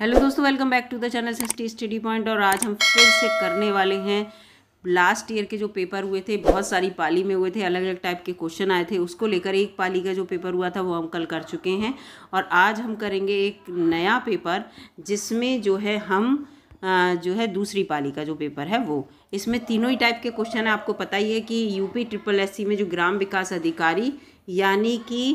Hello दोस्तों welcome back to the channel sixty study point और आज हम फिर से करने वाले हैं लास्ट ईयर के जो पेपर हुए थे बहुत सारी पाली में हुए थे अलग अलग टाइप के क्वेश्चन आए थे उसको लेकर एक पाली का जो पेपर हुआ था वो हम कल कर चुके हैं और आज हम करेंगे एक नया पेपर जिसमें जो है हम जो है दूसरी पाली का जो पेपर है वो इसमें तीनों ही टाइप के क्वेश्चन है आपको पता ही है कि यूपी ट्रिपल एस में जो ग्राम विकास अधिकारी यानी कि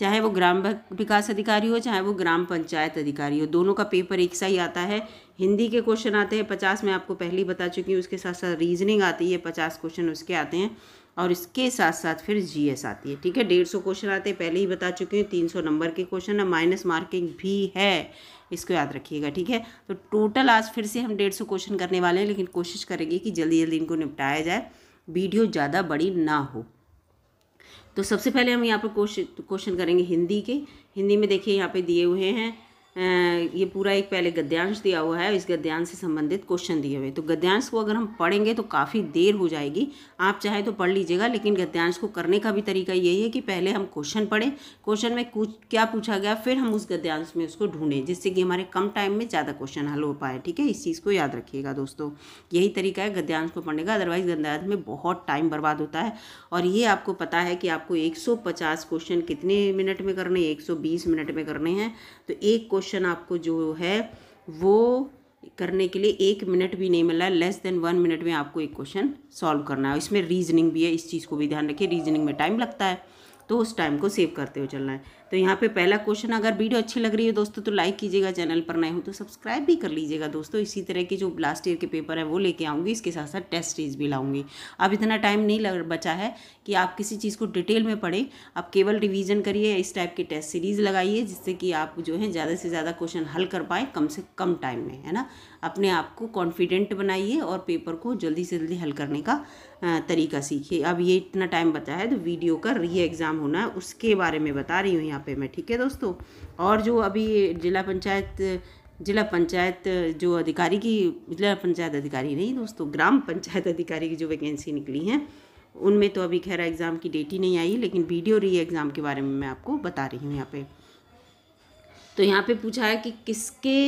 चाहे वो ग्राम विकास अधिकारी हो चाहे वो ग्राम पंचायत अधिकारी हो दोनों का पेपर एक सा ही आता है हिंदी के क्वेश्चन आते हैं पचास मैं आपको पहले ही बता चुकी हूँ उसके साथ साथ रीजनिंग आती है पचास क्वेश्चन उसके आते हैं और इसके साथ साथ फिर जीएस आती है ठीक है डेढ़ सौ क्वेश्चन आते हैं पहले ही बता चुकी हूँ तीन सौ नंबर के क्वेश्चन है माइनस मार्किंग भी है इसको याद रखिएगा ठीक है तो टोटल आज फिर से हम डेढ़ सौ क्वेश्चन करने वाले हैं लेकिन कोशिश करेंगे कि जल्दी जल्दी इनको निपटाया जाए वीडियो ज़्यादा बड़ी ना हो तो सबसे पहले हम यहाँ पर क्वेश्चन करेंगे हिंदी के हिंदी में देखिए यहाँ पे दिए हुए हैं ये पूरा एक पहले गद्यांश दिया हुआ है इस गद्यांश से संबंधित क्वेश्चन दिए हुए तो गद्यांश को अगर हम पढ़ेंगे तो काफ़ी देर हो जाएगी आप चाहे तो पढ़ लीजिएगा लेकिन गद्यांश को करने का भी तरीका यही है कि पहले हम क्वेश्चन पढ़ें क्वेश्चन में कुछ क्या पूछा गया फिर हम उस गद्यांश में उसको ढूंढें जिससे कि हमारे कम टाइम में ज़्यादा क्वेश्चन हल हो पाए ठीक है इस चीज़ को याद रखिएगा दोस्तों यही तरीका है गद्यांश को पढ़ने का अदरवाइज गद्यांश में बहुत टाइम बर्बाद होता है और ये आपको पता है कि आपको एक क्वेश्चन कितने मिनट में करने एक मिनट में करने हैं तो एक क्वेश्चन क्वेश्चन आपको जो है वो करने के लिए एक मिनट भी नहीं मिला लेस देन वन मिनट में आपको एक क्वेश्चन सॉल्व करना है इसमें रीजनिंग भी है इस चीज़ को भी ध्यान रखिए रीजनिंग में टाइम लगता है तो उस टाइम को सेव करते हुए चलना है तो यहाँ पे पहला क्वेश्चन अगर वीडियो अच्छी लग रही है दोस्तों तो लाइक कीजिएगा चैनल पर नए हो तो सब्सक्राइब भी कर लीजिएगा दोस्तों इसी तरह के जो लास्ट ईयर के पेपर है वो लेके आऊँगी इसके साथ साथ टेस्ट सीरीज भी लाऊंगी अब इतना टाइम नहीं लग बचा है कि आप किसी चीज़ को डिटेल में पढ़ें आप केवल रिविज़न करिए इस टाइप की टेस्ट सीरीज़ लगाइए जिससे कि आप जो है ज़्यादा से ज़्यादा क्वेश्चन हल कर पाएँ कम से कम टाइम में है ना अपने आप को कॉन्फिडेंट बनाइए और पेपर को जल्दी से जल्दी हल करने का तरीका सीखिए अब ये इतना टाइम बचा है तो वीडियो का री एग्ज़ाम होना है उसके बारे में बता रही हूँ यहाँ पे मैं ठीक है दोस्तों और जो अभी जिला पंचायत जिला पंचायत जो अधिकारी की जिला पंचायत अधिकारी नहीं दोस्तों ग्राम पंचायत अधिकारी की जो वैकेंसी निकली हैं उनमें तो अभी खैर एग्ज़ाम की डेट ही नहीं आई लेकिन वीडियो री एग्ज़ाम के बारे में मैं आपको बता रही हूँ यहाँ पे तो यहाँ पे पूछा है कि किसके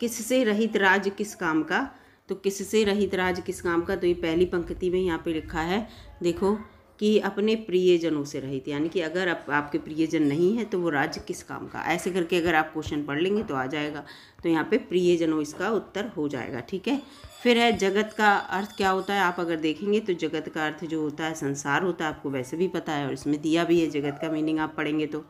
किससे रहित राज किस काम का तो किससे रहित राज किस काम का तो ये पहली पंक्ति में यहाँ पे लिखा है देखो कि अपने प्रियजनों से रहित यानी कि अगर आप, आपके प्रियजन नहीं है तो वो राज्य किस काम का ऐसे करके अगर आप क्वेश्चन पढ़ लेंगे तो आ जाएगा तो यहाँ पे प्रियजनों इसका उत्तर हो जाएगा ठीक है फिर है जगत का अर्थ क्या होता है आप अगर देखेंगे तो जगत का अर्थ जो होता है संसार होता है आपको वैसे भी पता है और इसमें दिया भी है जगत का मीनिंग आप पढ़ेंगे तो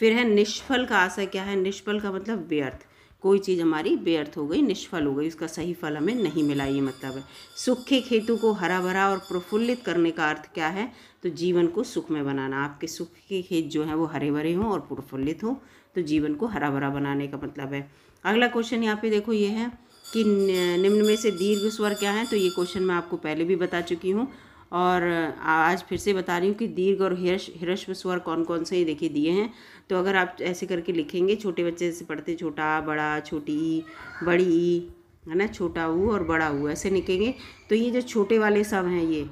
फिर है निष्फल का आशय क्या है निष्फल का मतलब व्यर्थ कोई चीज़ हमारी व्यर्थ हो गई निष्फल हो गई उसका सही फल हमें नहीं मिला ये मतलब है सुखे खेतों को हरा भरा और प्रफुल्लित करने का अर्थ क्या है तो जीवन को सुख में बनाना आपके सुख के खेत जो हैं वो हरे भरे हों और प्रफुल्लित हों तो जीवन को हरा भरा बनाने का मतलब है अगला क्वेश्चन यहाँ पे देखो ये है कि निम्न में से दीर्घ स्वर क्या है तो ये क्वेश्चन मैं आपको पहले भी बता चुकी हूँ और आज फिर से बता रही हूँ कि दीर्घ और हिरश हृष्व स्वर कौन कौन से देखे दिए हैं तो अगर आप ऐसे करके लिखेंगे छोटे बच्चे से पढ़ते छोटा बड़ा छोटी ई बड़ी ई है ना छोटा ऊ और बड़ा ऊ ऐसे लिखेंगे तो ये जो छोटे वाले सब हैं ये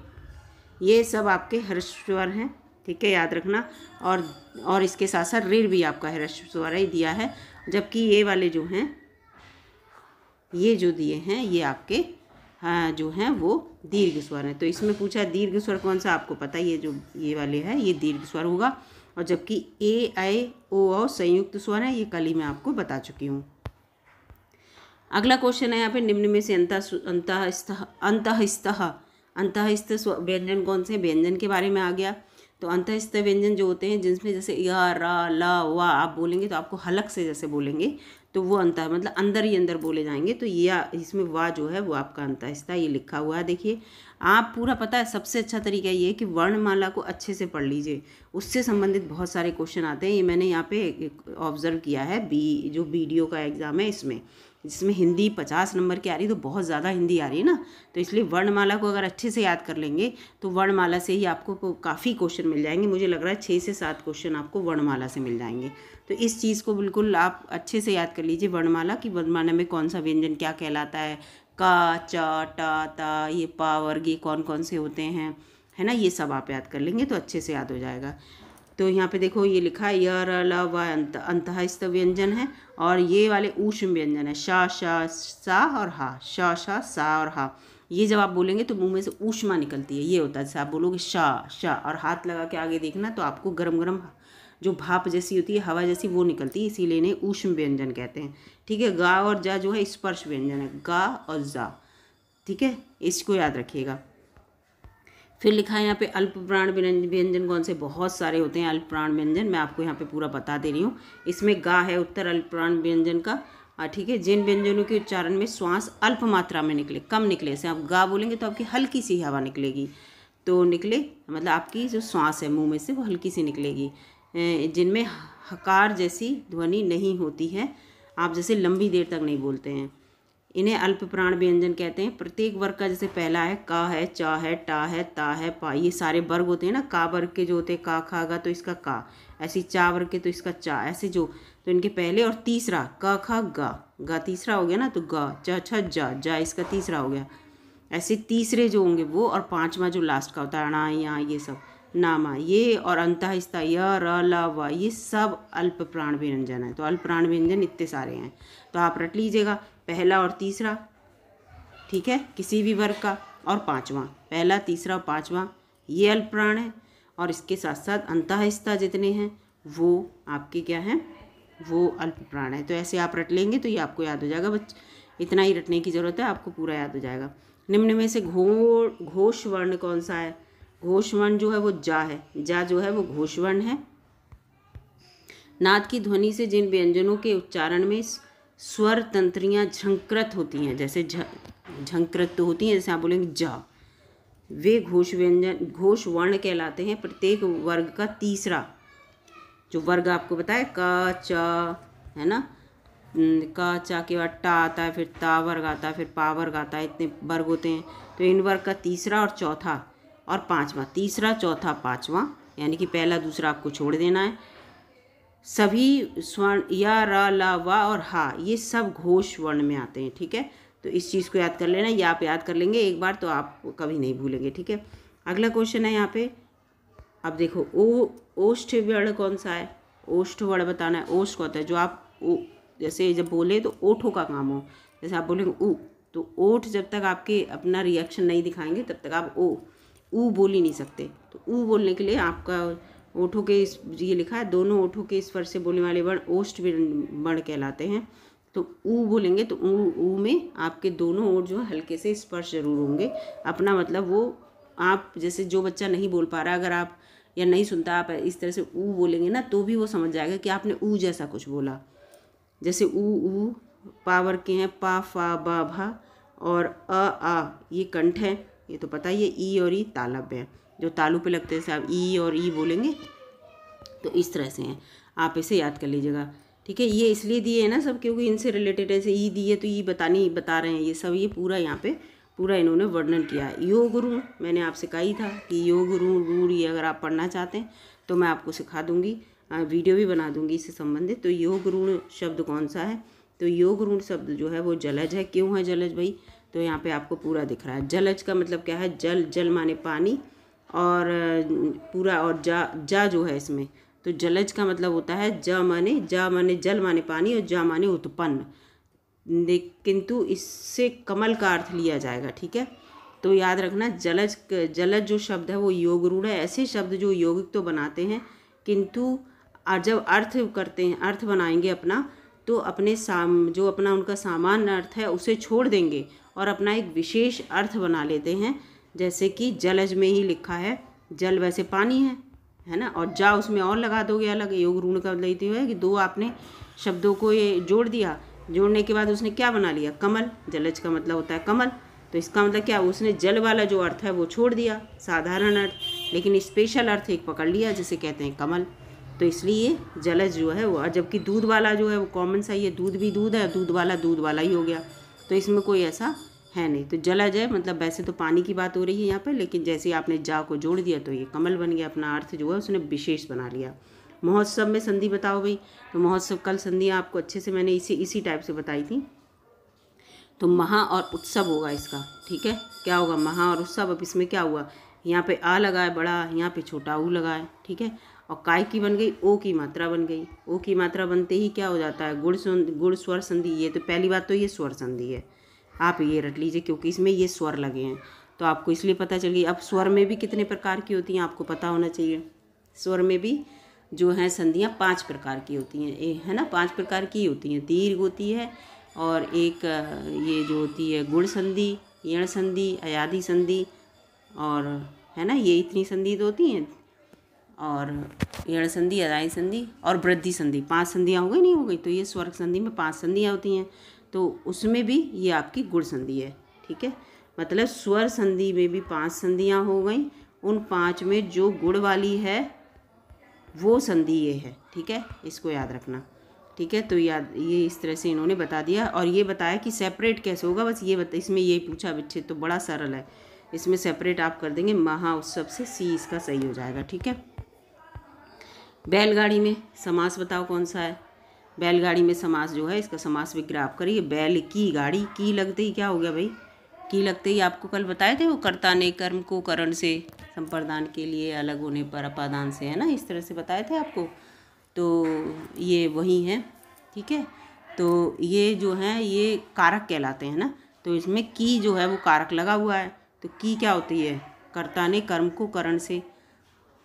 ये सब आपके हर्ष स्वर हैं ठीक है याद रखना और और इसके साथ साथ ऋण भी आपका हर्ष स्वर ही दिया है जबकि ये वाले जो हैं ये जो दिए हैं ये आपके हाँ, जो हैं वो दीर्घ स्वर है तो इसमें पूछा दीर्घ स्वर कौन सा आपको पता है ये जो ये वाले है ये दीर्घ स्वर होगा और जबकि ए आई ओ ओ संयुक्त स्वर है ये कल ही मैं आपको बता चुकी हूँ अगला क्वेश्चन है यहाँ पे निम्न में से अंत अंतस्त स्व व्यंजन कौन से व्यंजन के बारे में आ गया तो अंतःस्थ व्यंजन जो होते हैं जिसमें जैसे या रा ला वा आप बोलेंगे तो आपको हलक से जैसे बोलेंगे तो वो अंतर मतलब अंदर ही अंदर बोले जाएंगे तो ये इसमें वा जो है वो आपका अंताहिस्ता ये लिखा हुआ है देखिए आप पूरा पता है सबसे अच्छा तरीका ये है कि वर्णमाला को अच्छे से पढ़ लीजिए उससे संबंधित बहुत सारे क्वेश्चन आते हैं ये मैंने यहाँ पे ऑब्जर्व किया है बी जो बी का एग्ज़ाम है इसमें जिसमें हिंदी पचास नंबर की आ रही तो बहुत ज़्यादा हिंदी आ रही है ना तो इसलिए वर्णमाला को अगर अच्छे से याद कर लेंगे तो वर्णमाला से ही आपको काफ़ी क्वेश्चन मिल जाएंगे मुझे लग रहा है छः से सात क्वेश्चन आपको वर्णमाला से मिल जाएंगे तो इस चीज़ को बिल्कुल आप अच्छे से याद कर लीजिए वर्णमाला कि वर्णमाला में कौन सा व्यंजन क्या कहलाता है का चा टा ता ये पावर्गी ये कौन कौन से होते हैं है ना ये सब आप याद कर लेंगे तो अच्छे से याद हो जाएगा तो यहाँ पे देखो ये लिखा है यर ल व अंत अंतःस्थ व्यंजन है और ये वाले ऊष्म व्यंजन है शा शा सा और हा शा शा सा और हा ये जब आप बोलेंगे तो मुंह में से ऊष्मा निकलती है ये होता है जैसे आप बोलोगे शा शा और हाथ लगा के आगे देखना तो आपको गर्म गर्म जो भाप जैसी होती है हवा जैसी वो निकलती है इसीलिए इन्हें ऊष्म व्यंजन कहते हैं ठीक है गा और जा जो है स्पर्श व्यंजन है गा और जा ठीक है इसको याद रखिएगा फिर लिखा है यहाँ पे अल्प प्राण व्यंजन कौन से बहुत सारे होते हैं अल्प प्राण व्यंजन मैं आपको यहाँ पे पूरा बता दे रही हूँ इसमें गा है उत्तर अल्प प्राण व्यंजन का ठीक है जिन व्यंजनों के उच्चारण में श्वास अल्प मात्रा में निकले कम निकले जैसे आप गा बोलेंगे तो आपकी हल्की सी हवा निकलेगी तो निकले मतलब आपकी जो श्वास है मुँह में से वो हल्की सी निकलेगी जिनमें हकार जैसी ध्वनि नहीं होती है आप जैसे लंबी देर तक नहीं बोलते हैं इन्हें अल्प प्राण व्यंजन कहते हैं प्रत्येक वर्ग का जैसे पहला है का है चा है टा है ता है पा ये सारे वर्ग होते हैं ना का वर्ग के जो होते हैं का खागा तो इसका का ऐसी चा वर्ग के तो इसका चा ऐसे जो तो इनके पहले और तीसरा क खा गा गा तीसरा हो गया ना तो गा चा छा जा जा इसका तीसरा हो गया ऐसे तीसरे जो होंगे वो और पाँचवा जो लास्ट का होता है अणा यहाँ ये सब नामा ये और अंतःस्था य र ल व ये सब अल्प प्राण व्यंजन है तो अल्प प्राण व्यंजन इतने सारे हैं तो आप रट लीजिएगा पहला और तीसरा ठीक है किसी भी वर्ग का और पांचवा पहला तीसरा और पांचवा ये अल्प प्राण है और इसके साथ साथ अंतःस्था जितने हैं वो आपके क्या हैं वो अल्प प्राण है तो ऐसे आप रट लेंगे तो ये आपको याद हो जाएगा बच इतना ही रटने की ज़रूरत है आपको पूरा याद हो जाएगा निम्न में से घो घोष वर्ण कौन सा है घोषवर्ण जो है वो जा है जा जो है वो घोषवर्ण है नाद की ध्वनि से जिन व्यंजनों के उच्चारण में स्वर तंत्रियाँ झंकृत होती हैं जैसे झंकृत तो होती हैं जैसे आप बोलेंगे जा वे घोष व्यंजन घोष वर्ण कहलाते हैं प्रत्येक वर्ग का तीसरा जो वर्ग आपको बताया का चा है ना का चा के बाद टा आता है फिर ता वर्ग आता है फिर पा वर्ग आता है इतने वर्ग होते हैं तो इन वर्ग का तीसरा और चौथा और पाँचवा तीसरा चौथा पाँचवा यानी कि पहला दूसरा आपको छोड़ देना है सभी स्वर्ण या रा ला वा और हा ये सब घोष वर्ण में आते हैं ठीक है तो इस चीज़ को याद कर लेना या आप याद कर लेंगे एक बार तो आप कभी नहीं भूलेंगे ठीक है अगला क्वेश्चन है यहाँ पे अब देखो ओ ओष्ठ वर्ण कौन सा है ओष्ठ वर्ण बताना है ओष्ठ कौन है जो आप ओ, जैसे जब बोले तो ओठों का काम हो जैसे आप बोलेंगे ऊ तो ओठ जब तक आपके अपना रिएक्शन नहीं दिखाएंगे तब तक आप ओ ऊ बोल ही नहीं सकते तो ऊ बोलने के लिए आपका ओठों के इस ये लिखा है दोनों ओठों के स्पर्श से बोलने वाले वर्ण ओष्ठ वर्ण कहलाते हैं तो ऊ बोलेंगे तो ऊ ऊ में आपके दोनों ओर जो है हल्के से स्पर्श जरूर होंगे अपना मतलब वो आप जैसे जो बच्चा नहीं बोल पा रहा अगर आप या नहीं सुनता आप इस तरह से ऊ बोलेंगे ना तो भी वो समझ जाएगा कि आपने ऊ जैसा कुछ बोला जैसे ऊ ऊ पावर के हैं पा फा बा भा और अ आ ये कंठ है ये तो पता ही है ई और ई तालब है जो तालू पे लगते हैं आप ई और ई बोलेंगे तो इस तरह से हैं आप इसे याद कर लीजिएगा ठीक है ये इसलिए दिए हैं ना सब क्योंकि इनसे रिलेटेड ऐसे ई दिए तो ई बतानी बता रहे हैं ये सब ये पूरा यहाँ पे पूरा इन्होंने वर्णन किया है योग गुरु मैंने आपसे कहा ही था कि योग गुरु रूढ़ ये अगर आप पढ़ना चाहते हैं तो मैं आपको सिखा दूंगी वीडियो भी बना दूंगी इससे संबंधित तो योग ऋण शब्द कौन सा है तो योग ऋण शब्द जो है वो जलज है क्यों है जलज भाई तो यहाँ पे आपको पूरा दिख रहा है जलज का मतलब क्या है जल जल माने पानी और पूरा और जा जा जो है इसमें तो जलज का मतलब होता है ज माने जा माने जल माने पानी और जा माने उत्पन्न किंतु इससे कमल का अर्थ लिया जाएगा ठीक है तो याद रखना जलज जलज जो शब्द है वो योग रूढ़ है ऐसे शब्द जो यौगिक तो बनाते हैं किंतु जब अर्थ करते हैं अर्थ बनाएंगे अपना तो अपने साम जो अपना उनका सामान्य अर्थ है उसे छोड़ देंगे और अपना एक विशेष अर्थ बना लेते हैं जैसे कि जलज में ही लिखा है जल वैसे पानी है है ना और जा उसमें और लगा दोगे अलग योग ऋण का लेते हुए कि दो आपने शब्दों को ये जोड़ दिया जोड़ने के बाद उसने क्या बना लिया कमल जलज का मतलब होता है कमल तो इसका मतलब क्या उसने जल वाला जो अर्थ है वो छोड़ दिया साधारण अर्थ लेकिन स्पेशल अर्थ एक पकड़ लिया जिसे कहते हैं कमल तो इसलिए जलज जो है वो जबकि दूध वाला जो है वो कॉमन सा ही है दूध भी दूध है दूध वाला दूध वाला ही हो गया तो इसमें कोई ऐसा है नहीं तो जला जाए मतलब वैसे तो पानी की बात हो रही है यहाँ पर लेकिन जैसे ही आपने जा को जोड़ दिया तो ये कमल बन गया अपना अर्थ जो है उसने विशेष बना लिया महोत्सव में संधि बताओ भाई तो महोत्सव कल संधियाँ आपको अच्छे से मैंने इसी इसी टाइप से बताई थी तो महा और उत्सव होगा इसका ठीक है क्या होगा महा और उत्सव अब इसमें क्या हुआ यहाँ पे आ लगाए बड़ा यहाँ पे छोटा ऊ लगाए ठीक है और काय की बन गई ओ की मात्रा बन गई ओ की मात्रा बनते ही क्या हो जाता है गुड़ गुड़ स्वर संधि ये तो पहली बात तो ये स्वर संधि है आप ये रट लीजिए क्योंकि इसमें ये स्वर लगे हैं तो आपको इसलिए पता चल गई अब स्वर में भी कितने प्रकार की होती हैं आपको पता होना चाहिए स्वर में भी जो हैं संधियाँ पाँच प्रकार की होती हैं ये है ना पाँच प्रकार की होती हैं दीर्घ होती है और एक ये जो होती है गुड़ संधि यण संधि अयाधि संधि और है ना ये इतनी संधि तो होती हैं और यण संधि अदाय संधि और वृद्धि संधि पांच संधियाँ हो गई नहीं हो गई तो ये स्वर्ग संधि में पांच संधियाँ होती हैं तो उसमें भी ये आपकी गुण संधि है ठीक है मतलब स्वर संधि में भी पांच संधियाँ हो गई उन पांच में जो गुड़ वाली है वो संधि ये है ठीक है इसको याद रखना ठीक है तो याद ये इस तरह से इन्होंने बता दिया और ये बताया कि सेपरेट कैसे होगा बस ये बता इसमें ये पूछा बिच्छे तो बड़ा सरल है इसमें सेपरेट आप कर देंगे महा उत्सव से सी इसका सही हो जाएगा ठीक है बैलगाड़ी में समास बताओ कौन सा है बैलगाड़ी में समास जो है इसका समास विग्रह आप करिए बैल की गाड़ी की लगते ही क्या हो गया भाई की लगते ही आपको कल बताए थे वो कर्ता ने कर्म को करण से संप्रदान के लिए अलग होने पर अपादान से है ना इस तरह से बताए थे आपको तो ये वही हैं ठीक है तो ये जो है ये कारक कहलाते हैं ना तो इसमें की जो है वो कारक लगा हुआ है तो की क्या होती है कर्ता ने कर्म को करण से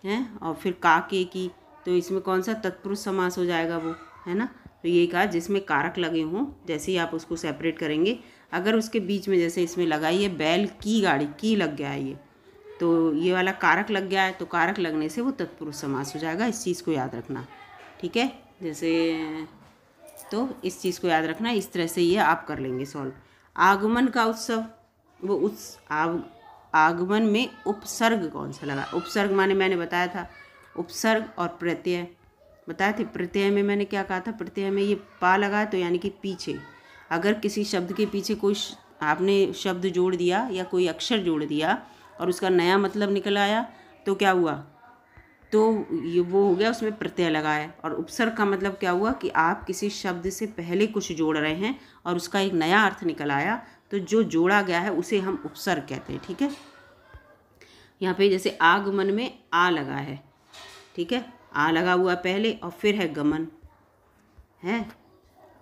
हैं और फिर का के की तो इसमें कौन सा तत्पुरुष समास हो जाएगा वो है ना तो ये कहा जिसमें कारक लगे हों जैसे ही आप उसको सेपरेट करेंगे अगर उसके बीच में जैसे इसमें लगाइए बैल की गाड़ी की लग गया है ये तो ये वाला कारक लग गया है तो कारक लगने से वो तत्पुरुष समास हो जाएगा इस चीज़ को याद रखना ठीक है जैसे तो इस चीज़ को याद रखना इस तरह से ये आप कर लेंगे सॉल्व आगमन का उत्सव वो उस आग आगमन में उपसर्ग कौन सा लगा उपसर्ग माने मैंने बताया था उपसर्ग और प्रत्यय बताया थे प्रत्यय में मैंने क्या कहा था प्रत्यय में ये पा लगा तो यानी कि पीछे अगर किसी शब्द के पीछे कोई आपने शब्द जोड़ दिया या कोई अक्षर जोड़ दिया और उसका नया मतलब निकल आया तो क्या हुआ तो ये वो हो गया उसमें प्रत्यय लगाया और उपसर्ग का मतलब क्या हुआ कि आप किसी शब्द से पहले कुछ जोड़ रहे हैं और उसका एक नया अर्थ निकल आया तो जो जोड़ा गया है उसे हम उपसर्ग कहते हैं ठीक है यहाँ पे जैसे आगमन में आ लगा है ठीक है आ लगा हुआ पहले और फिर है गमन है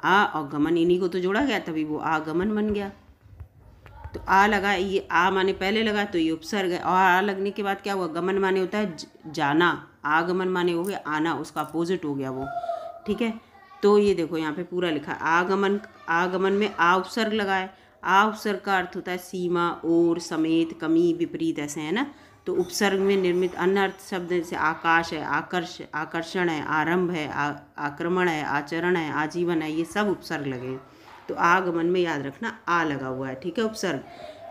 आ और गमन इन्हीं को तो जोड़ा गया तभी वो आगमन बन गया तो आ लगा ये आ माने पहले लगा तो ये उपसर्ग है और आ लगने के बाद क्या हुआ गमन माने होता है जाना आगमन माने हो गया आना उसका अपोजिट हो गया वो ठीक है तो ये देखो यहाँ पे पूरा लिखा आगमन आगमन में आ उपसर्ग लगाए आ उपसर्ग का अर्थ होता है सीमा और समेत कमी विपरीत ऐसे है ना तो उपसर्ग में निर्मित अन्य अर्थ शब्द जैसे आकाश है आकर्ष आकर्षण है आरंभ है आ, आक्रमण है आचरण है आजीवन है ये सब उपसर्ग लगे तो आगमन में याद रखना आ लगा हुआ है ठीक है उपसर्ग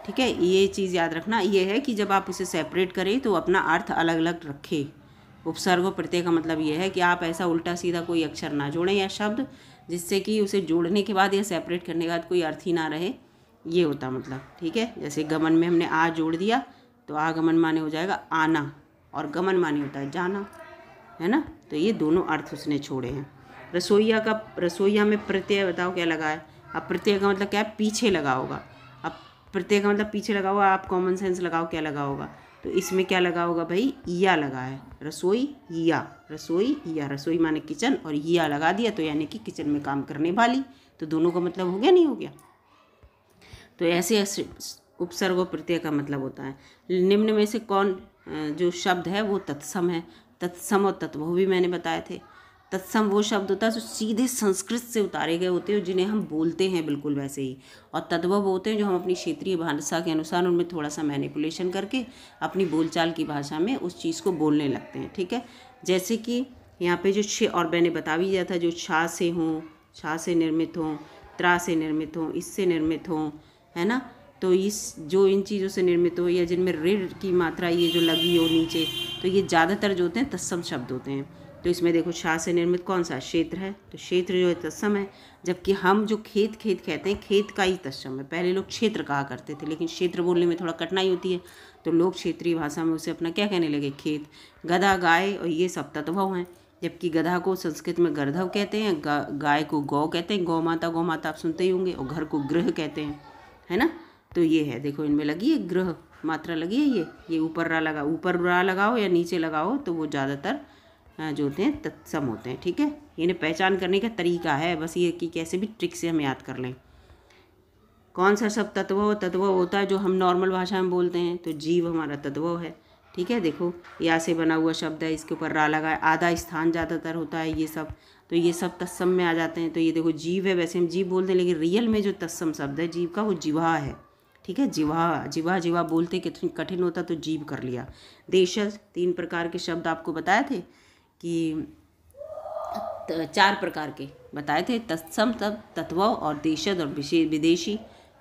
ठीक है ये चीज़ याद रखना ये है कि जब आप उसे सेपरेट करें तो अपना अर्थ अलग अलग रखें उपसर्ग प्रत्यय का मतलब ये है कि आप ऐसा उल्टा सीधा कोई अक्षर ना जोड़ें या शब्द जिससे कि उसे जोड़ने के बाद या सेपरेट करने के बाद कोई अर्थ ही ना रहे ये होता मतलब ठीक है जैसे गमन में हमने आ जोड़ दिया तो आगमन माने हो जाएगा आना और गमन माने होता है जाना है ना तो ये दोनों अर्थ उसने छोड़े हैं रसोईया का रसोईया में प्रत्यय बताओ क्या लगा है अब प्रत्यय का मतलब क्या है पीछे लगा होगा अब प्रत्यय का मतलब पीछे लगा होगा आप कॉमन सेंस लगाओ क्या लगा होगा तो इसमें क्या लगा होगा भाई या लगा है रसोई या रसोई या रसोई माने किचन और या लगा दिया तो यानी कि किचन में काम करने वाली तो दोनों का मतलब हो गया नहीं हो गया तो ऐसे ऐसे उपसर्ग और प्रत्यय का मतलब होता है निम्न में से कौन जो शब्द है वो तत्सम है तत्सम और तत्व भी मैंने बताए थे तत्सम वो शब्द होता है जो सीधे संस्कृत से उतारे गए होते हैं जिन्हें हम बोलते हैं बिल्कुल वैसे ही और तत्व वो होते हैं जो हम अपनी क्षेत्रीय भाषा के अनुसार उनमें थोड़ा सा मैनिपुलेशन करके अपनी बोलचाल की भाषा में उस चीज़ को बोलने लगते हैं ठीक है जैसे कि यहाँ पे जो छे और मैंने बता भी दिया था जो छा से हों छा से निर्मित हों त्रा से निर्मित हों इससे निर्मित हों है ना तो इस जो इन चीज़ों से निर्मित हो या जिनमें ऋण की मात्रा ये जो लगी हो नीचे तो ये ज़्यादातर जो होते हैं तत्सम शब्द होते हैं तो इसमें देखो शाह से निर्मित कौन सा क्षेत्र है तो क्षेत्र जो है तत्सम है जबकि हम जो खेत खेत कहते हैं खेत का ही तत्सम है पहले लोग क्षेत्र कहा करते थे लेकिन क्षेत्र बोलने में थोड़ा कठिनाई होती है तो लोग क्षेत्रीय भाषा में उसे अपना क्या कहने लगे खेत गधा गाय और ये सब तत्व हैं जबकि गधा को संस्कृत में गर्धव कहते हैं गाय को गौ कहते हैं गौ माता गौ माता आप सुनते ही होंगे और घर को गृह कहते हैं है ना तो ये है देखो इनमें लगी है ग्रह मात्रा लगी है ये ये ऊपर रा लगा ऊपर रा लगाओ या नीचे लगाओ तो वो ज़्यादातर जो होते हैं तत्सम होते हैं ठीक है इन्हें पहचान करने का तरीका है बस ये कि कैसे भी ट्रिक से हम याद कर लें कौन सा सब तत्व तत्व होता है जो हम नॉर्मल भाषा में बोलते हैं तो जीव हमारा तत्व है ठीक है देखो या से बना हुआ शब्द है इसके ऊपर रा लगा आधा स्थान ज़्यादातर होता है ये सब तो ये सब तत्सम में आ जाते हैं तो ये देखो जीव है वैसे हम जीव बोलते हैं लेकिन रियल में जो तत्सम शब्द है जीव का वो जीवा है ठीक है जीवा जीवा जीवा बोलते कितनी कठिन होता तो जीव कर लिया देश तीन प्रकार के शब्द आपको बताए थे कि चार प्रकार के बताए थे तत्सम तब तत्व और देशद और विदेशी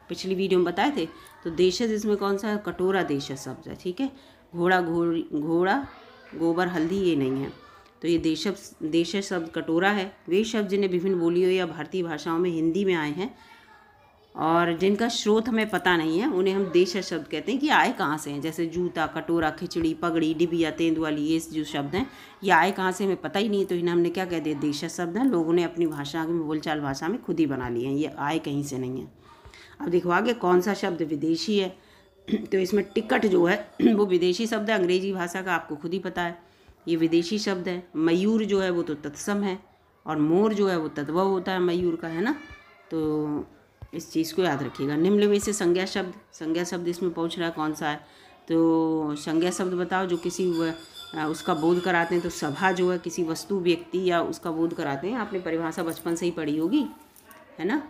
पिछली वीडियो में बताए थे तो देशद इसमें कौन सा है कटोरा देश शब्द है ठीक है घोड़ा घोड़ घोड़ा गोबर हल्दी ये नहीं है तो ये देश देश शब्द कटोरा है वे शब्द जिन्हें विभिन्न बोलियों या भारतीय भाषाओं में हिंदी में आए हैं और जिनका स्रोत हमें पता नहीं है उन्हें हम देशा शब्द कहते हैं कि आए कहाँ से हैं जैसे जूता कटोरा खिचड़ी पगड़ी डिबिया तेंदुआली ये जो शब्द हैं ये आए कहाँ से हमें पता ही नहीं तो इन्हें हमने क्या कह दिया देशा शब्द हैं लोगों ने अपनी भाषा में बोलचाल भाषा में खुद ही बना लिए हैं ये आए कहीं से नहीं है अब देखो आगे कौन सा शब्द विदेशी है तो इसमें टिकट जो है वो विदेशी शब्द है अंग्रेजी भाषा का आपको खुद ही पता है ये विदेशी शब्द है मयूर जो है वो तो तत्सम है और मोर जो है वो तत्व होता है मयूर का है ना तो इस चीज़ को याद रखिएगा निम्न में से संज्ञा शब्द संज्ञा शब्द इसमें पहुँच रहा है कौन सा है तो संज्ञा शब्द बताओ जो किसी उसका बोध कराते हैं तो सभा जो है किसी वस्तु व्यक्ति या उसका बोध कराते हैं आपने परिभाषा बचपन से ही पढ़ी होगी है ना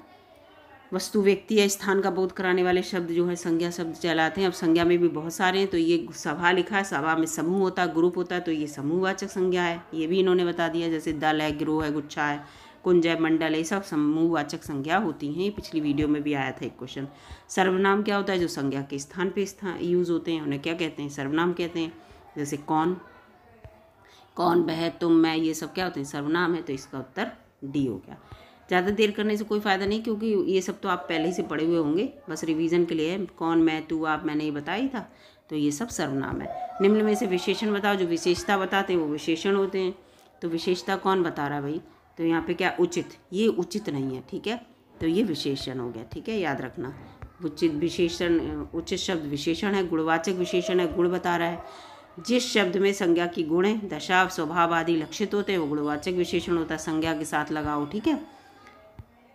वस्तु व्यक्ति या स्थान का बोध कराने वाले शब्द जो है संज्ञा शब्द चलाते हैं अब संज्ञा में भी बहुत सारे हैं तो ये सभा लिखा है सभा में समूह होता है ग्रुप होता है तो ये समूहवाचक संज्ञा है ये भी इन्होंने बता दिया जैसे दल है गिरोह है गुच्छा है कुंजय मंडल ये सब समूहवाचक संज्ञा होती हैं ये पिछली वीडियो में भी आया था एक क्वेश्चन सर्वनाम क्या होता है जो संज्ञा के स्थान पे स्थान यूज़ होते हैं उन्हें क्या कहते हैं सर्वनाम कहते हैं जैसे कौन कौन वह तुम मैं ये सब क्या होते हैं सर्वनाम है तो इसका उत्तर डी हो गया ज़्यादा देर करने से कोई फ़ायदा नहीं क्योंकि ये सब तो आप पहले ही से पढ़े हुए होंगे बस रिवीजन के लिए कौन मैं तू आप मैंने ये बताया था तो ये सब सर्वनाम है निम्न में से विशेषण बताओ जो विशेषता बताते हैं वो विशेषण होते हैं तो विशेषता कौन बता रहा है भाई तो यहाँ पे क्या उचित ये उचित नहीं है ठीक है तो ये विशेषण हो गया ठीक है याद रखना उचित विशेषण उचित शब्द विशेषण है गुणवाचक विशेषण है गुण बता रहा है जिस शब्द में संज्ञा की गुण दशा स्वभाव आदि लक्षित होते हैं वो गुणवाचक विशेषण होता है संज्ञा के साथ लगाओ ठीक है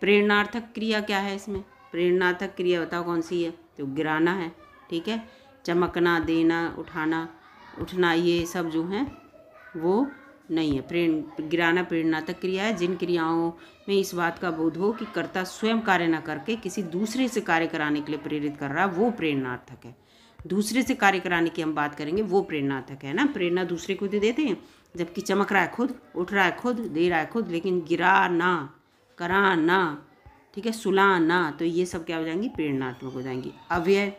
प्रेरणार्थक क्रिया क्या है इसमें प्रेरणार्थक क्रिया बताओ कौन सी है तो गिराना है ठीक है चमकना देना उठाना उठना ये सब जो हैं वो नहीं है प्रेरण गिराना प्रेरणातक क्रिया है जिन क्रियाओं में इस बात का बोध हो कि कर्ता स्वयं कार्य न करके किसी दूसरे से कार्य कराने के लिए प्रेरित कर रहा है वो प्रेरणार्थक है दूसरे से कार्य कराने की हम बात करेंगे वो प्रेरणार्थक है ना प्रेरणा दूसरे को दे देते हैं जबकि चमक रहा है खुद उठ रहा है खुद दे रहा है खुद लेकिन गिरा करा कराना ठीक है सुलाना तो ये सब क्या हो जाएंगी प्रेरणात्मक हो जाएंगी अव्यय